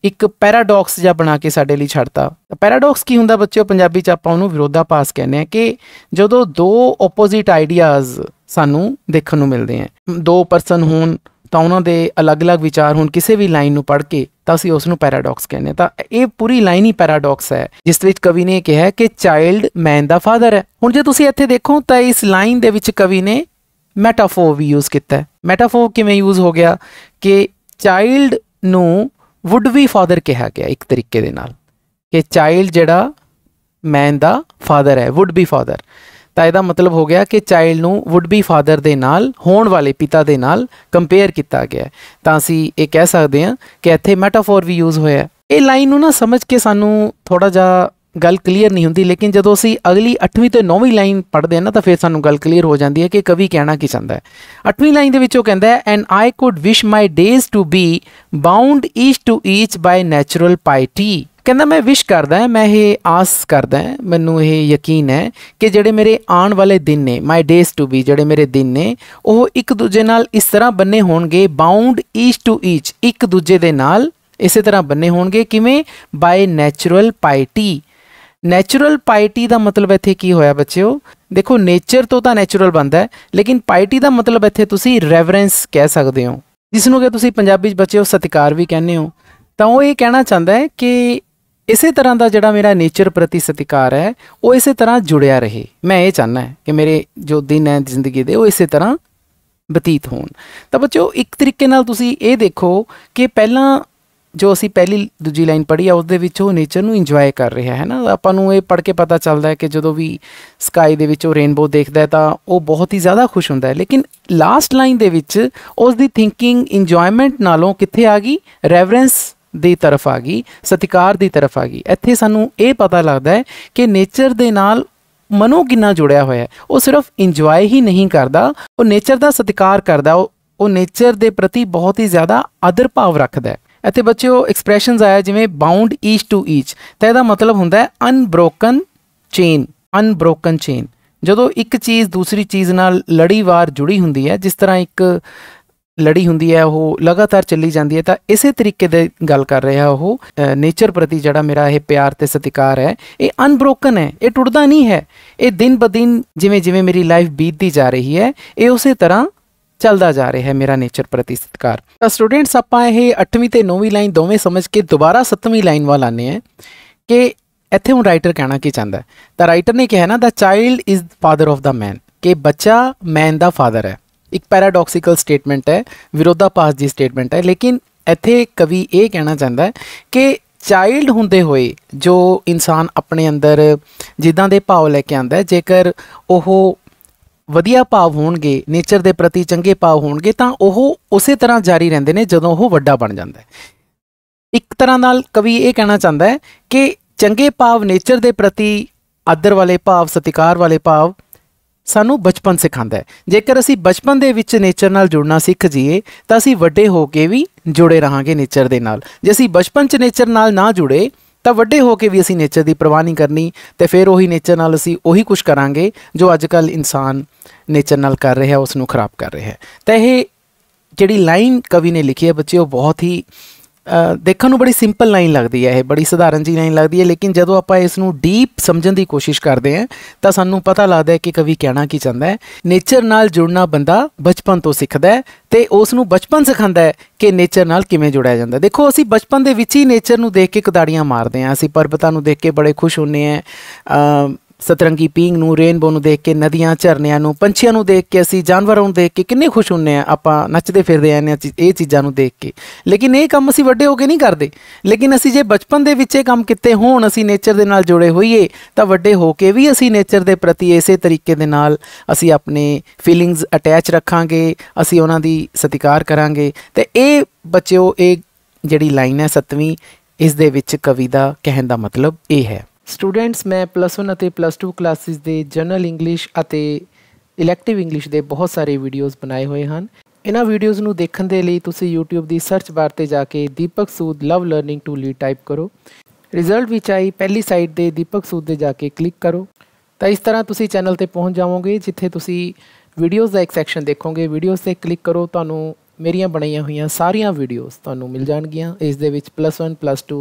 ਇੱਕ ਪੈਰਾਡੌਕਸ ਜਿਹਾ ਬਣਾ ਕੇ ਸਾਡੇ ਲਈ ਛੱਡਤਾ ਪੈਰਾਡੌਕਸ ਕੀ ਹੁੰਦਾ ਬੱਚਿਓ ਪੰਜਾਬੀ ਚ ਆਪਾਂ ਉਹਨੂੰ ਵਿਰੋਧਾਭਾਸ ਕਹਿੰਦੇ ਆ ਕਿ ਜਦੋਂ ਦੋ ਆਪੋਜ਼ਿਟ ਆਈਡੀਆਜ਼ ਸਾਨੂੰ ਦੇਖਣ ਨੂੰ ਮਿਲਦੇ ਆ ਦੋ ਪਰਸਨ ਹੋਣ ਤਾਂ ਉਹਨਾਂ ਦੇ ਅਲੱਗ-ਅਲੱਗ ਵਿਚਾਰ ਹੋਣ ਕਿਸੇ ਵੀ ਲਾਈਨ ਨੂੰ ਪੜ੍ਹ ਕੇ ਤਾਂ ਅਸੀਂ ਉਸ ਨੂੰ ਪੈਰਾਡੌਕਸ ਕਹਿੰਦੇ ਤਾਂ ਇਹ ਪੂਰੀ ਲਾਈਨ ਹੀ ਪੈਰਾਡੌਕਸ ਹੈ ਜਿਸ ਵਿੱਚ ਕਵੀ ਨੇ ਕਿਹਾ ਕਿ ਚਾਈਲਡ ਮੈਨ ਦਾ ਫਾਦਰ ਹੈ ਹੁਣ ਜੇ ਤੁਸੀਂ ਇੱਥੇ ਦੇਖੋ ਤਾਂ ਇਸ ਲਾਈਨ ਦੇ ਵਿੱਚ ਕਵੀ ਨੇ ਮੈਟਾਫੋਰ ਵੀ ਯੂਜ਼ ਕੀਤਾ ਹੈ ਮੈਟਾਫੋਰ ਕਿਵੇਂ ਯੂਜ਼ ਹੋ ਗਿਆ ਕਿ ਚਾਈਲਡ ਨੂੰ ਵੁੱਡ ਵੀ ਫਾਦਰ ਕਿਹਾ ਗਿਆ ਇੱਕ ਤਰੀਕੇ ਦੇ ਨਾਲ ਕਿ ਚਾਈਲਡ ਜਿਹੜਾ ਮੈਨ ਦਾ ਫਾਦਰ ਹੈ ਵੁੱਡ ਵੀ ਫਾਦਰ ਤਾਂ ਇਹਦਾ ਮਤਲਬ ਹੋ ਗਿਆ ਕਿ ਚਾਈਲਡ ਨੂੰ ਊਡ ਬੀ ਫਾਦਰ ਦੇ ਨਾਲ ਹੋਣ ਵਾਲੇ ਪਿਤਾ ਦੇ ਨਾਲ ਕੰਪੇਅਰ ਕੀਤਾ ਗਿਆ ਤਾਂ ਅਸੀਂ ਇਹ ਕਹਿ ਸਕਦੇ ਹਾਂ ਕਿ ਇੱਥੇ ਮੈਟਾਫੋਰ ਵੀ ਯੂਜ਼ ਹੋਇਆ ਇਹ ਲਾਈਨ ਨੂੰ ਨਾ ਸਮਝ ਕੇ ਸਾਨੂੰ ਥੋੜਾ ਜਿਹਾ ਗੱਲ ਕਲੀਅਰ ਨਹੀਂ ਹੁੰਦੀ ਲੇਕਿਨ ਜਦੋਂ ਅਸੀਂ ਅਗਲੀ 8ਵੀਂ ਤੇ 9ਵੀਂ ਲਾਈਨ ਪੜ੍ਹਦੇ ਹਾਂ ਨਾ ਤਾਂ ਫਿਰ ਸਾਨੂੰ ਗੱਲ ਕਲੀਅਰ ਹੋ ਜਾਂਦੀ ਹੈ ਕਿ ਕਵੀ ਕਹਿਣਾ ਕੀ ਚਾਹੁੰਦਾ ਹੈ 8ਵੀਂ ਲਾਈਨ ਦੇ ਵਿੱਚ ਉਹ ਕਹਿੰਦਾ ਹੈ and I could wish my days to be bound each to each by natural piety ਕਹਿੰਦਾ ਮੈਂ ਵਿਸ਼ ਕਰਦਾ ਮੈਂ ਇਹ ਆਸ ਕਰਦਾ ਮੈਨੂੰ ਇਹ ਯਕੀਨ ਹੈ ਕਿ ਜਿਹੜੇ ਮੇਰੇ ਆਉਣ ਵਾਲੇ ਦਿਨ ਨੇ ਮਾਈ ਡੇਸ ਟੂ ਬੀ ਜਿਹੜੇ ਮੇਰੇ ਦਿਨ ਨੇ ਉਹ ਇੱਕ ਦੂਜੇ ਨਾਲ ਇਸ ਤਰ੍ਹਾਂ ਬੰਨੇ ਹੋਣਗੇ ਬਾਉਂਡ ਈਚ ਟੂ ਈਚ ਇੱਕ ਦੂਜੇ ਦੇ ਨਾਲ ਇਸੇ ਤਰ੍ਹਾਂ ਬੰਨੇ ਹੋਣਗੇ ਕਿਵੇਂ ਬਾਈ ਨੇਚਰਲ ਪਾਇਟੀ ਨੇਚਰਲ ਪਾਇਟੀ ਦਾ ਮਤਲਬ ਇੱਥੇ ਕੀ ਹੋਇਆ ਬੱਚਿਓ ਦੇਖੋ ਨੇਚਰ ਤੋਂ ਤਾਂ ਨੇਚਰਲ ਬਣਦਾ ਹੈ ਲੇਕਿਨ ਪਾਇਟੀ ਦਾ ਮਤਲਬ ਇੱਥੇ ਤੁਸੀਂ ਰੈਵਰੈਂਸ ਕਹਿ ਸਕਦੇ ਹੋ ਜਿਸ ਨੂੰ ਕਿ ਤੁਸੀਂ ਪੰਜਾਬੀ ਵਿੱਚ ਬੱਚਿਓ ਸਤਿਕਾਰ ਵੀ ਕਹਿੰਦੇ ਹੋ ਤਾਂ ਉਹ ਇਹ ਕਹਿਣਾ ਚਾਹੁੰਦਾ ਹੈ ਕਿ ਇਸੇ ਤਰ੍ਹਾਂ ਦਾ ਜਿਹੜਾ ਮੇਰਾ ਨੇਚਰ ਪ੍ਰਤੀ ਸਤਿਕਾਰ ਹੈ ਉਹ ਇਸੇ ਤਰ੍ਹਾਂ ਜੁੜਿਆ ਰਹੇ ਮੈਂ ਇਹ ਚਾਹਨਾ ਹੈ ਕਿ ਮੇਰੇ ਜੋ ਦਿਨ ਹੈ ਜ਼ਿੰਦਗੀ ਦੇ ਉਹ ਇਸੇ ਤਰ੍ਹਾਂ ਬਤੀਤ ਹੋਣ ਤਾਂ ਬੱਚੋ ਇੱਕ ਤਰੀਕੇ ਨਾਲ ਤੁਸੀਂ ਇਹ ਦੇਖੋ ਕਿ ਪਹਿਲਾਂ ਜੋ ਅਸੀਂ ਪਹਿਲੀ ਦੂਜੀ ਲਾਈਨ ਪੜ੍ਹੀ ਆ ਉਸ ਦੇ ਵਿੱਚ ਉਹ ਨੇਚਰ ਨੂੰ ਇੰਜੋਏ ਕਰ ਰਿਹਾ ਹੈ ਨਾ ਆਪਾਂ ਨੂੰ ਇਹ ਪੜ੍ਹ ਕੇ ਪਤਾ ਚੱਲਦਾ ਹੈ ਕਿ ਜਦੋਂ ਵੀ ਸਕਾਈ ਦੇ ਵਿੱਚ ਉਹ ਰੇਨਬੋ ਦੇਖਦਾ ਹੈ ਤਾਂ ਉਹ ਬਹੁਤ ਹੀ ਜ਼ਿਆਦਾ ਖੁਸ਼ ਹੁੰਦਾ ਹੈ ਲੇਕਿਨ ਲਾਸਟ ਲਾਈਨ ਦੇ ਵਿੱਚ ਉਸ ਦੀ ਥਿੰਕਿੰਗ ਇੰਜੋਇਮੈਂਟ ਨਾਲੋਂ ਕਿੱਥੇ ਆ ਗਈ ਰੈਵਰੈਂਸ ਦੀ ਤਰਫ ਆ ਗਈ ਸਤਿਕਾਰ ਦੀ ਤਰਫ ਆ ਗਈ ਇੱਥੇ ਸਾਨੂੰ ਇਹ ਪਤਾ ਲੱਗਦਾ ਹੈ ਕਿ ਨੇਚਰ ਦੇ ਨਾਲ ਮਨੋ ਕਿੰਨਾ ਜੁੜਿਆ ਹੋਇਆ ਹੈ ਉਹ ਸਿਰਫ ਇੰਜੋਏ ਹੀ ਨਹੀਂ ਕਰਦਾ ਉਹ ਨੇਚਰ ਦਾ ਸਤਿਕਾਰ ਕਰਦਾ ਉਹ ਨੇਚਰ ਦੇ ਪ੍ਰਤੀ ਬਹੁਤ ਹੀ ਜ਼ਿਆਦਾ ਆਦਰ ਭਾਵ ਰੱਖਦਾ ਹੈ ਇੱਥੇ ਬੱਚਿਓ ਐਕਸਪ੍ਰੈਸ਼ਨਸ ਆਇਆ ਜਿਵੇਂ ਬਾਉਂਡ ਈਚ ਟੂ ਈਚ ਤਾਂ ਇਹਦਾ ਮਤਲਬ ਹੁੰਦਾ ਹੈ ਅਨਬ੍ਰੋਕਨ ਚੇਨ ਅਨਬ੍ਰੋਕਨ ਚੇਨ ਜਦੋਂ ਇੱਕ ਚੀਜ਼ ਦੂਸਰੀ ਚੀਜ਼ ਨਾਲ ਲੜੀਵਾਰ ਜੁੜੀ ਹੁੰਦੀ ਹੈ ਜਿਸ ਤਰ੍ਹਾਂ ਇੱਕ लड़ी होंगी है वह लगातार चली जाती है तो इस तरीके गल कर रहे हैं वह नेचर प्रति जोड़ा मेरा यह प्यार सतिकार है ये अनब्रोकन है ये टुटदा नहीं है ये दिन ब दिन जिमें जिमें मेरी लाइफ बीतती जा रही है ये उस तरह चलता जा रहा है मेरा नेचर प्रति सत्कार तो स्टूडेंट्स आप अठवीं तो नौवीं लाइन दोवें समझ के दोबारा सत्तवीं लाइन वाल आने हैं कि इतने हूँ राइटर कहना की चाहता है तो राइटर ने कहा ना the child is father of the man के बच्चा मैन का फादर है ਇੱਕ ਪੈਰਾਡੌਕਸੀਕਲ ਸਟੇਟਮੈਂਟ ਹੈ ਵਿਰੋਧਾਪਾਸ ਦੀ ਸਟੇਟਮੈਂਟ ਹੈ ਲੇਕਿਨ ਇੱਥੇ ਕਵੀ ਇਹ ਕਹਿਣਾ ਚਾਹੁੰਦਾ ਹੈ ਕਿ ਚਾਈਲਡ ਹੁੰਦੇ ਹੋਏ ਜੋ ਇਨਸਾਨ ਆਪਣੇ ਅੰਦਰ ਜਿੱਦਾਂ ਦੇ ਭਾਵ ਲੈ ਕੇ ਆਂਦਾ ਜੇਕਰ ਉਹ ਵਧੀਆ ਭਾਵ ਹੋਣਗੇ ਨੇਚਰ ਦੇ ਪ੍ਰਤੀ ਚੰਗੇ ਭਾਵ ਹੋਣਗੇ ਤਾਂ ਉਹ ਉਸੇ ਤਰ੍ਹਾਂ ਜਾਰੀ ਰਹਿੰਦੇ ਨੇ ਜਦੋਂ ਉਹ ਵੱਡਾ ਬਣ ਜਾਂਦਾ ਹੈ ਇੱਕ ਤਰ੍ਹਾਂ ਨਾਲ ਕਵੀ ਇਹ ਕਹਿਣਾ ਚਾਹੁੰਦਾ ਹੈ ਕਿ ਚੰਗੇ ਭਾਵ ਨੇਚਰ ਦੇ ਪ੍ਰਤੀ ਆਦਰ ਵਾਲੇ ਭਾਵ ਸਤਿਕਾਰ ਵਾਲੇ ਭਾਵ ਸਾਨੂੰ ਬਚਪਨ ਸਿਖਾਉਂਦਾ ਹੈ ਜੇਕਰ ਅਸੀਂ ਬਚਪਨ ਦੇ ਵਿੱਚ ਨੇਚਰ ਨਾਲ ਜੁੜਨਾ ਸਿੱਖ ਜਾਈਏ ਤਾਂ ਅਸੀਂ ਵੱਡੇ ਹੋ ਕੇ ਵੀ ਜੁੜੇ ਰਹਾਂਗੇ ਨੇਚਰ ਦੇ ਨਾਲ ਜੇ ਅਸੀਂ ਬਚਪਨ 'ਚ ਨੇਚਰ ਨਾਲ ਨਾ ਜੁੜੇ ਤਾਂ ਵੱਡੇ ਹੋ ਕੇ ਵੀ ਅਸੀਂ ਨੇਚਰ ਦੀ ਪਰਵਾਹ ਨਹੀਂ ਕਰਨੀ ਤੇ ਫਿਰ ਉਹੀ ਨੇਚਰ ਨਾਲ ਅਸੀਂ ਉਹੀ ਕੁਝ ਕਰਾਂਗੇ ਜੋ ਅੱਜ ਕੱਲ ਇਨਸਾਨ ਨੇਚਰ ਨਾਲ ਕਰ ਰਿਹਾ ਉਸ ਨੂੰ ਖਰਾਬ ਕਰ ਰਿਹਾ ਹੈ ਤਾਂ ਇਹ ਜਿਹੜੀ ਲਾਈਨ ਕਵੀ ਨੇ ਲਿਖੀ ਹੈ ਬੱਚਿਓ ਬਹੁਤ ਹੀ ਦੇਖਣ ਨੂੰ ਬੜੀ ਸਿੰਪਲ ਲਾਈਨ ਲੱਗਦੀ ਹੈ ਇਹ ਬੜੀ ਸਧਾਰਨ ਜੀ ਲਾਈਨ ਲੱਗਦੀ ਹੈ ਲੇਕਿਨ ਜਦੋਂ ਆਪਾਂ ਇਸ ਨੂੰ ਡੀਪ ਸਮਝਣ ਦੀ ਕੋਸ਼ਿਸ਼ ਕਰਦੇ ਹਾਂ ਤਾਂ ਸਾਨੂੰ ਪਤਾ ਲੱਗਦਾ ਹੈ ਕਿ ਕਵੀ ਕਹਿਣਾ ਕੀ ਚਾਹੁੰਦਾ ਹੈ ਨੇਚਰ ਨਾਲ ਜੁੜਨਾ ਬੰਦਾ ਬਚਪਨ ਤੋਂ ਸਿੱਖਦਾ ਹੈ ਤੇ ਉਸ ਨੂੰ ਬਚਪਨ ਸਿਖਾਉਂਦਾ ਹੈ ਕਿ ਨੇਚਰ ਨਾਲ ਕਿਵੇਂ ਜੁੜਿਆ ਜਾਂਦਾ ਦੇਖੋ ਅਸੀਂ ਬਚਪਨ ਦੇ ਵਿੱਚ ਹੀ ਨੇਚਰ ਨੂੰ ਦੇਖ ਕੇ ਕਦਾੜੀਆਂ ਮਾਰਦੇ ਹਾਂ ਅਸੀਂ ਪਰਬਤਾਂ ਨੂੰ ਦੇਖ ਕੇ ਬੜੇ ਖੁਸ਼ ਹੁੰਨੇ ਆ ਸਤਰੰਗੀ ਪੀਂਗ ਨੂੰ ਰੇਨਬੋ ਨੂੰ ਦੇਖ ਕੇ ਨਦੀਆਂ ਝਰਨਿਆਂ ਨੂੰ ਪੰਛੀਆਂ ਨੂੰ ਦੇਖ ਕੇ ਅਸੀਂ ਜਾਨਵਰਾਂ ਨੂੰ ਦੇਖ ਕੇ ਕਿੰਨੇ ਖੁਸ਼ ਹੁੰਨੇ ਆ ਆਪਾਂ ਨੱਚਦੇ ਫਿਰਦੇ ਆਨੇ ਇਹ ਚੀਜ਼ਾਂ ਨੂੰ ਦੇਖ ਕੇ ਲੇਕਿਨ ਇਹ ਕੰਮ ਅਸੀਂ ਵੱਡੇ ਹੋ ਕੇ ਨਹੀਂ ਕਰਦੇ ਲੇਕਿਨ ਅਸੀਂ ਜੇ ਬਚਪਨ ਦੇ ਵਿੱਚ ਇਹ ਕੰਮ ਕੀਤੇ ਹੋਣ ਅਸੀਂ ਨੇਚਰ ਦੇ ਨਾਲ ਜੁੜੇ ਹੋਈਏ ਤਾਂ ਵੱਡੇ ਹੋ ਕੇ ਵੀ ਅਸੀਂ ਨੇਚਰ ਦੇ ਪ੍ਰਤੀ ਇਸੇ ਤਰੀਕੇ ਦੇ ਨਾਲ ਅਸੀਂ ਆਪਣੇ ਫੀਲਿੰਗਸ ਅਟੈਚ ਰੱਖਾਂਗੇ ਅਸੀਂ ਉਹਨਾਂ ਦੀ ਸਤਿਕਾਰ ਕਰਾਂਗੇ ਤੇ ਇਹ ਬੱਚਿਓ ਇਹ ਜਿਹੜੀ ਲਾਈਨ ਹੈ 7ਵੀਂ ਇਸ ਦੇ ਵਿੱਚ ਕਵੀ ਦਾ ਕਹਿਣ ਦਾ ਮਤਲਬ ਇਹ ਹੈ ਸਟੂਡੈਂਟਸ ਮੈਂ +1 ਅਤੇ +2 ਕਲਾਸਿਸ ਦੇ ਜਨਰਲ ਇੰਗਲਿਸ਼ ਅਤੇ ਇਲੈਕਟਿਵ ਇੰਗਲਿਸ਼ ਦੇ ਬਹੁਤ ਸਾਰੇ ਵੀਡੀਓਜ਼ ਬਣਾਏ ਹੋਏ ਹਨ ਇਹਨਾਂ ਵੀਡੀਓਜ਼ ਨੂੰ ਦੇਖਣ ਦੇ ਲਈ ਤੁਸੀਂ YouTube ਦੀ ਸਰਚ ਬਾਰ ਤੇ ਜਾ ਕੇ Deepak Sood love learning to lead ਕਰੋ ਰਿਜ਼ਲਟ ਵਿੱਚ ਆਈ ਪਹਿਲੀ ਸਾਈਟ ਦੇ ਦੀਪਕ ਸੂਦ ਦੇ ਜਾ ਕੇ ਕਲਿੱਕ ਕਰੋ ਤਾਂ ਇਸ ਤਰ੍ਹਾਂ ਤੁਸੀਂ ਚੈਨਲ ਤੇ ਪਹੁੰਚ ਜਾਵੋਗੇ ਜਿੱਥੇ ਤੁਸੀਂ ਵੀਡੀਓਜ਼ ਦਾ ਇੱਕ ਸੈਕਸ਼ਨ ਦੇਖੋਗੇ ਵੀਡੀਓਜ਼ ਤੇ ਕਲਿੱਕ ਕਰੋ ਤੁਹਾਨੂੰ ਮੇਰੀਆਂ ਬਣਾਈਆਂ ਹੋਈਆਂ ਸਾਰੀਆਂ ਵੀਡੀਓਜ਼ ਤੁਹਾਨੂੰ ਮਿਲ ਜਾਣਗੀਆਂ ਇਸ ਦੇ ਵਿੱਚ +1 +2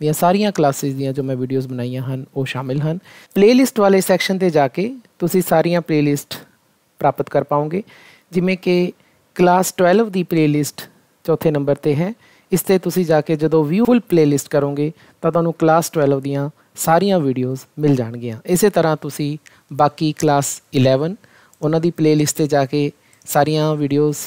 ਦੀਆਂ ਸਾਰੀਆਂ ਕਲਾਸਿਸ ਦੀਆਂ ਜੋ ਮੈਂ ਵੀਡੀਓਜ਼ ਬਣਾਈਆਂ ਹਨ ਉਹ ਸ਼ਾਮਿਲ ਹਨ ਪਲੇਲਿਸਟ ਵਾਲੇ ਸੈਕਸ਼ਨ ਤੇ ਜਾ ਕੇ ਤੁਸੀਂ ਸਾਰੀਆਂ ਪਲੇਲਿਸਟ ਪ੍ਰਾਪਤ ਕਰ ਪਾਓਗੇ ਜਿਵੇਂ ਕਿ ਕਲਾਸ 12 ਦੀ ਪਲੇਲਿਸਟ ਚੌਥੇ ਨੰਬਰ ਤੇ ਹੈ ਇਸ ਤੇ ਤੁਸੀਂ ਜਾ ਕੇ ਜਦੋਂ ਵਿਊ ਫੁੱਲ ਪਲੇਲਿਸਟ ਕਰੋਗੇ ਤਾਂ ਤੁਹਾਨੂੰ ਕਲਾਸ 12 ਦੀਆਂ ਸਾਰੀਆਂ ਵੀਡੀਓਜ਼ ਮਿਲ ਜਾਣਗੀਆਂ ਇਸੇ ਤਰ੍ਹਾਂ ਤੁਸੀਂ ਬਾਕੀ ਕਲਾਸ 11 ਉਹਨਾਂ ਦੀ ਪਲੇਲਿਸਟ ਤੇ ਜਾ ਕੇ ਸਾਰੀਆਂ ਵੀਡੀਓਜ਼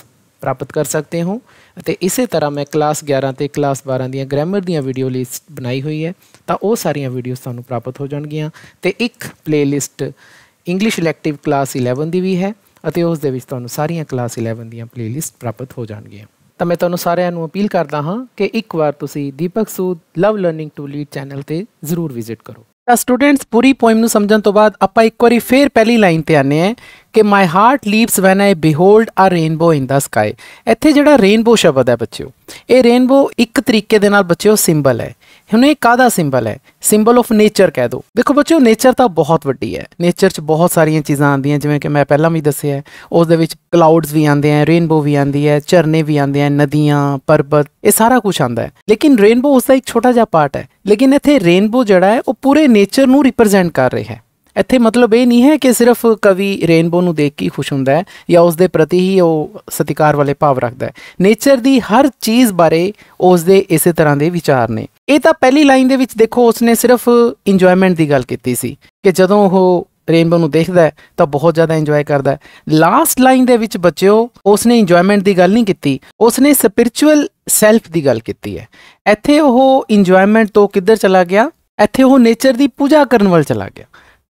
ਪ੍ਰਾਪਤ ਕਰ ਸਕਦੇ ਹੋ ਅਤੇ ਇਸੇ ਤਰ੍ਹਾਂ ਮੈਂ ਕਲਾਸ 11 ਤੇ ਕਲਾਸ 12 ਦੀਆਂ ਗ੍ਰਾਮਰ ਦੀਆਂ ਵੀਡੀਓ ਲਿਸਟ ਬਣਾਈ ਹੋਈ ਹੈ ਤਾਂ ਉਹ ਸਾਰੀਆਂ ਵੀਡੀਓਜ਼ ਤੁਹਾਨੂੰ ਪ੍ਰਾਪਤ ਹੋ ਜਾਣਗੀਆਂ ਤੇ ਇੱਕ ਪਲੇਲਿਸਟ ਇੰਗਲਿਸ਼ ਇਲੈਕਟਿਵ ਕਲਾਸ 11 ਦੀ ਵੀ ਹੈ ਅਤੇ ਉਸ ਦੇ ਵਿੱਚ ਤੁਹਾਨੂੰ ਸਾਰੀਆਂ ਕਲਾਸ 11 ਦੀਆਂ ਪਲੇਲਿਸਟ ਪ੍ਰਾਪਤ ਹੋ ਜਾਣਗੀਆਂ ਤਾਂ ਮੈਂ ਤੁਹਾਨੂੰ ਸਾਰਿਆਂ ਨੂੰ ਅਪੀਲ ਕਰਦਾ ਹਾਂ ਕਿ ਇੱਕ ਵਾਰ ਤੁਸੀਂ Deepak Sood love learning to lead channel ਤੇ ਜ਼ਰੂਰ ਵਿਜ਼ਿਟ ਕਰੋ ਤਾਂ ਸਟੂਡੈਂਟਸ ਪੂਰੀ ਪੋਇਮ ਨੂੰ ਸਮਝਣ ਤੋਂ ਬਾਅਦ ਆਪਾਂ ਇੱਕ ਵਾਰੀ ਫੇਰ ਪਹਿਲੀ ਲਾਈਨ ਤੇ ਆਨੇ ਆ ਕਿ my heart leaps when I behold a rainbow in the sky ਇੱਥੇ ਜਿਹੜਾ ਰੇਨਬੋ ਸ਼ਬਦ ਹੈ ਬੱਚਿਓ ਇਹ ਰੇਨਬੋ ਇੱਕ ਤਰੀਕੇ ਦੇ ਨਾਲ ਬੱਚਿਓ ਸਿੰਬਲ ਹੈ ਹੁਣ ਇਹ ਕਾਦਾ ਸਿੰਬਲ ਹੈ ਸਿੰਬਲ ਆਫ ਨੇਚਰ ਕਹਿ ਦੋ ਦੇਖੋ ਬੱਚਿਓ ਨੇਚਰ ਤਾਂ ਬਹੁਤ ਵੱਡੀ ਹੈ ਨੇਚਰ 'ਚ ਬਹੁਤ ਸਾਰੀਆਂ ਚੀਜ਼ਾਂ ਆਉਂਦੀਆਂ ਜਿਵੇਂ ਕਿ ਮੈਂ ਪਹਿਲਾਂ ਵੀ ਦੱਸਿਆ ਉਸ ਦੇ ਵਿੱਚ ਕਲਾਉਡਸ ਵੀ ਆਉਂਦੇ ਆ ਰੇਨਬੋ ਵੀ ਆਉਂਦੀ ਹੈ ਝਰਨੇ ਵੀ ਆਉਂਦੇ ਆ ਨਦੀਆਂ ਪਰਬਤ ਇਹ ਸਾਰਾ ਕੁਝ ਆਉਂਦਾ ਹੈ ਲੇਕਿਨ ਰੇਨਬੋ ਉਸ ਦਾ ਇੱਕ ਛੋਟਾ ਜਿਹਾ ਪਾਰਟ ਹੈ ਲੇਕਿਨ ਇੱਥੇ ਰੇਨਬੋ ਜਿਹੜਾ ਹੈ ਉਹ ਪੂਰੇ ਨੇਚਰ ਨੂੰ ਰਿਪਰੈਜ਼ੈਂਟ ਕਰ ਰਿਹਾ ਹੈ ਇੱਥੇ ਮਤਲਬ ਇਹ ਨਹੀਂ ਹੈ ਕਿ ਸਿਰਫ ਕਵੀ ਰੇਨਬੋ ਨੂੰ ਦੇਖ ਕੇ ਖੁਸ਼ ਹੁੰਦਾ ਹੈ ਜਾਂ ਉਸ ਦੇ ਪ੍ਰਤੀ ਹੀ ਉਹ ਸਤਿਕਾਰ ਵਾਲੇ ਭਾਵ ਰੱਖਦਾ ਹੈ ਨੇਚਰ ਦੀ ਹਰ ਚੀਜ਼ ਬਾਰੇ ਉਸ ਦੇ ਇਸੇ ਤਰ੍ਹਾਂ ਦੇ ਵਿਚਾਰ ਨੇ ਇਹ ਤਾਂ ਪਹਿਲੀ ਲਾਈਨ ਦੇ ਵਿੱਚ ਦੇਖੋ ਉਸ ਨੇ ਸਿਰਫ ਇੰਜੋਇਮੈਂਟ ਦੀ ਗੱਲ ਕੀਤੀ ਸੀ ਕਿ ਜਦੋਂ ਉਹ ਰੇਨਬੋ ਨੂੰ ਦੇਖਦਾ ਹੈ ਤਾਂ ਬਹੁਤ ਜ਼ਿਆਦਾ ਇੰਜੋਏ ਕਰਦਾ ਹੈ ਲਾਸਟ ਲਾਈਨ ਦੇ ਵਿੱਚ ਬੱਚਿਓ ਉਸ ਨੇ ਇੰਜੋਇਮੈਂਟ ਦੀ ਗੱਲ ਨਹੀਂ ਕੀਤੀ ਉਸ ਨੇ ਸਪਿਰਚੁਅਲ ਸੈਲਫ ਦੀ ਗੱਲ ਕੀਤੀ ਹੈ ਇੱਥੇ ਉਹ ਇੰਜੋਇਮੈਂਟ ਤੋਂ ਕਿੱਧਰ ਚਲਾ ਗਿਆ ਇੱਥੇ ਉਹ ਨੇਚਰ ਦੀ ਪੂਜਾ ਕਰਨ ਵੱਲ ਚਲਾ ਗਿਆ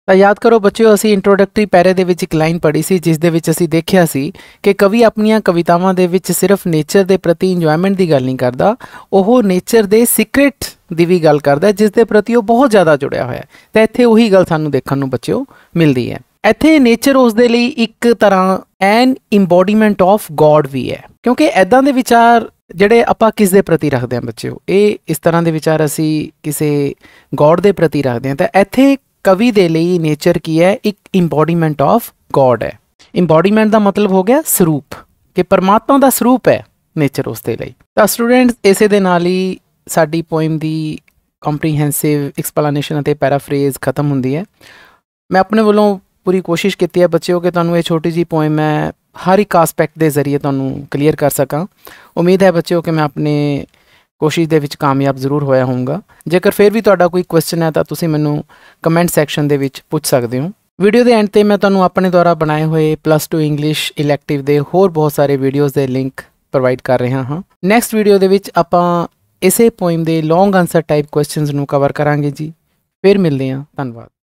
ਤਾਂ ਯਾਦ ਕਰੋ ਬੱਚਿਓ ਅਸੀਂ ਇੰਟਰੋਡਕਟਰੀ ਪੈਰੇ ਦੇ ਵਿੱਚ ਇੱਕ ਲਾਈਨ ਪੜ੍ਹੀ ਸੀ ਜਿਸ ਦੇ ਵਿੱਚ ਅਸੀਂ ਦੇਖਿਆ ਸੀ ਕਿ ਕਵੀ ਆਪਣੀਆਂ ਕਵਿਤਾਵਾਂ ਦੇ ਵਿੱਚ ਸਿਰਫ ਨੇਚਰ ਦੇ ਪ੍ਰਤੀ ਇੰਜੋਇਮੈਂਟ ਦੀ ਗੱਲ ਨਹੀਂ ਕਰਦਾ ਉਹ ਨੇਚਰ ਦੇ ਸਿਕਰਟ ਦੀ ਵੀ ਗੱਲ ਕਰਦਾ ਜਿਸ ਦੇ ਪ੍ਰਤੀ ਉਹ ਬਹੁਤ ਜ਼ਿਆਦਾ ਜੁੜਿਆ ਹੋਇਆ ਹੈ ਤਾਂ ਇੱਥੇ ਉਹੀ ਗੱਲ ਸਾਨੂੰ ਦੇਖਣ ਨੂੰ ਬੱਚਿਓ ਮਿਲਦੀ ਹੈ ਇੱਥੇ ਨੇਚਰ ਉਸ ਦੇ ਲਈ ਇੱਕ ਤਰ੍ਹਾਂ ਐਨ ਇੰਬੋਡੀਮੈਂਟ ਆਫ ਗੋਡ ਵੀ ਹੈ ਕਿਉਂਕਿ ਐਦਾਂ ਦੇ ਵਿਚਾਰ ਜਿਹੜੇ ਆਪਾਂ ਕਿਸ ਦੇ ਪ੍ਰਤੀ ਰੱਖਦੇ ਹਾਂ ਬੱਚਿਓ ਇਹ ਇਸ ਤਰ੍ਹਾਂ ਦੇ ਵਿਚਾਰ ਅਸੀਂ ਕਿਸੇ ਗੋਡ ਦੇ ਪ੍ਰਤੀ ਰੱਖਦੇ ਹਾਂ ਤਾਂ ਇੱਥੇ ਕਵੀ ਦੇ ਲਈ ਨੇਚਰ ਕੀ ਹੈ ਇੱਕ ਇੰਬੋਡੀਮੈਂਟ ਆਫ ਗੋਡ ਹੈ ਇੰਬੋਡੀਮੈਂਟ ਦਾ ਮਤਲਬ ਹੋ ਗਿਆ ਸਰੂਪ ਕਿ ਪਰਮਾਤਮਾ ਦਾ ਸਰੂਪ ਹੈ ਨੇਚਰ ਉਸ ਦੇ ਲਈ ਤਾਂ ਸਟੂਡੈਂਟਸ ਇਸੇ ਦੇ ਨਾਲ ਹੀ ਸਾਡੀ ਪੋਇਮ ਦੀ ਕੰਪਰੀਹੈਂਸਿਵ ਐਕਸਪਲੇਨੇਸ਼ਨ ਅਤੇ ਪੈਰਾਫਰੇਜ਼ ਖਤਮ ਹੁੰਦੀ ਹੈ ਮੈਂ ਆਪਣੇ ਵੱਲੋਂ ਪੂਰੀ ਕੋਸ਼ਿਸ਼ ਕੀਤੀ ਹੈ ਬੱਚਿਓ ਕਿ ਤੁਹਾਨੂੰ ਇਹ ਛੋਟੀ ਜੀ ਪੋਇਮ ਮੈਂ ਹਰ ਇੱਕ ਐਸਪੈਕਟ ਦੇ ਜ਼ਰੀਏ ਤੁਹਾਨੂੰ ਕਲੀਅਰ ਕਰ ਸਕਾਂ ਉਮੀਦ ਹੈ ਬੱਚਿਓ ਕਿ ਮੈਂ ਆਪਣੇ ਕੋਸ਼ਿਸ਼ ਦੇ ਵਿੱਚ ਕਾਮਯਾਬ ਜ਼ਰੂਰ ਹੋਇਆ ਹੋਊਗਾ ਜੇਕਰ ਫਿਰ ਵੀ ਤੁਹਾਡਾ ਕੋਈ ਕੁਐਸਚਨ ਹੈ ਤਾਂ ਤੁਸੀਂ ਮੈਨੂੰ ਕਮੈਂਟ ਸੈਕਸ਼ਨ ਦੇ ਵਿੱਚ ਪੁੱਛ ਸਕਦੇ ਹੋ ਵੀਡੀਓ ਦੇ ਐਂਡ ਤੇ ਮੈਂ ਤੁਹਾਨੂੰ ਆਪਣੇ ਦੁਆਰਾ ਬਣਾਏ ਹੋਏ ਪਲੱਸ 2 ਇੰਗਲਿਸ਼ ਇਲੈਕਟਿਵ ਦੇ ਹੋਰ ਬਹੁਤ ਸਾਰੇ ਵੀਡੀਓਜ਼ ਦੇ ਲਿੰਕ ਪ੍ਰੋਵਾਈਡ ਕਰ ਰਿਹਾ ਹਾਂ ਨੈਕਸਟ ਵੀਡੀਓ ਦੇ ਵਿੱਚ ਆਪਾਂ ਇਸੇ ਪੋਇਮ ਦੇ ਲੌਂਗ ਆਨਸਰ ਟਾਈਪ ਕੁਐਸਚਨਸ ਨੂੰ ਕਵਰ ਕਰਾਂਗੇ ਜੀ ਫਿਰ ਮਿਲਦੇ ਹਾਂ ਧੰਨਵਾਦ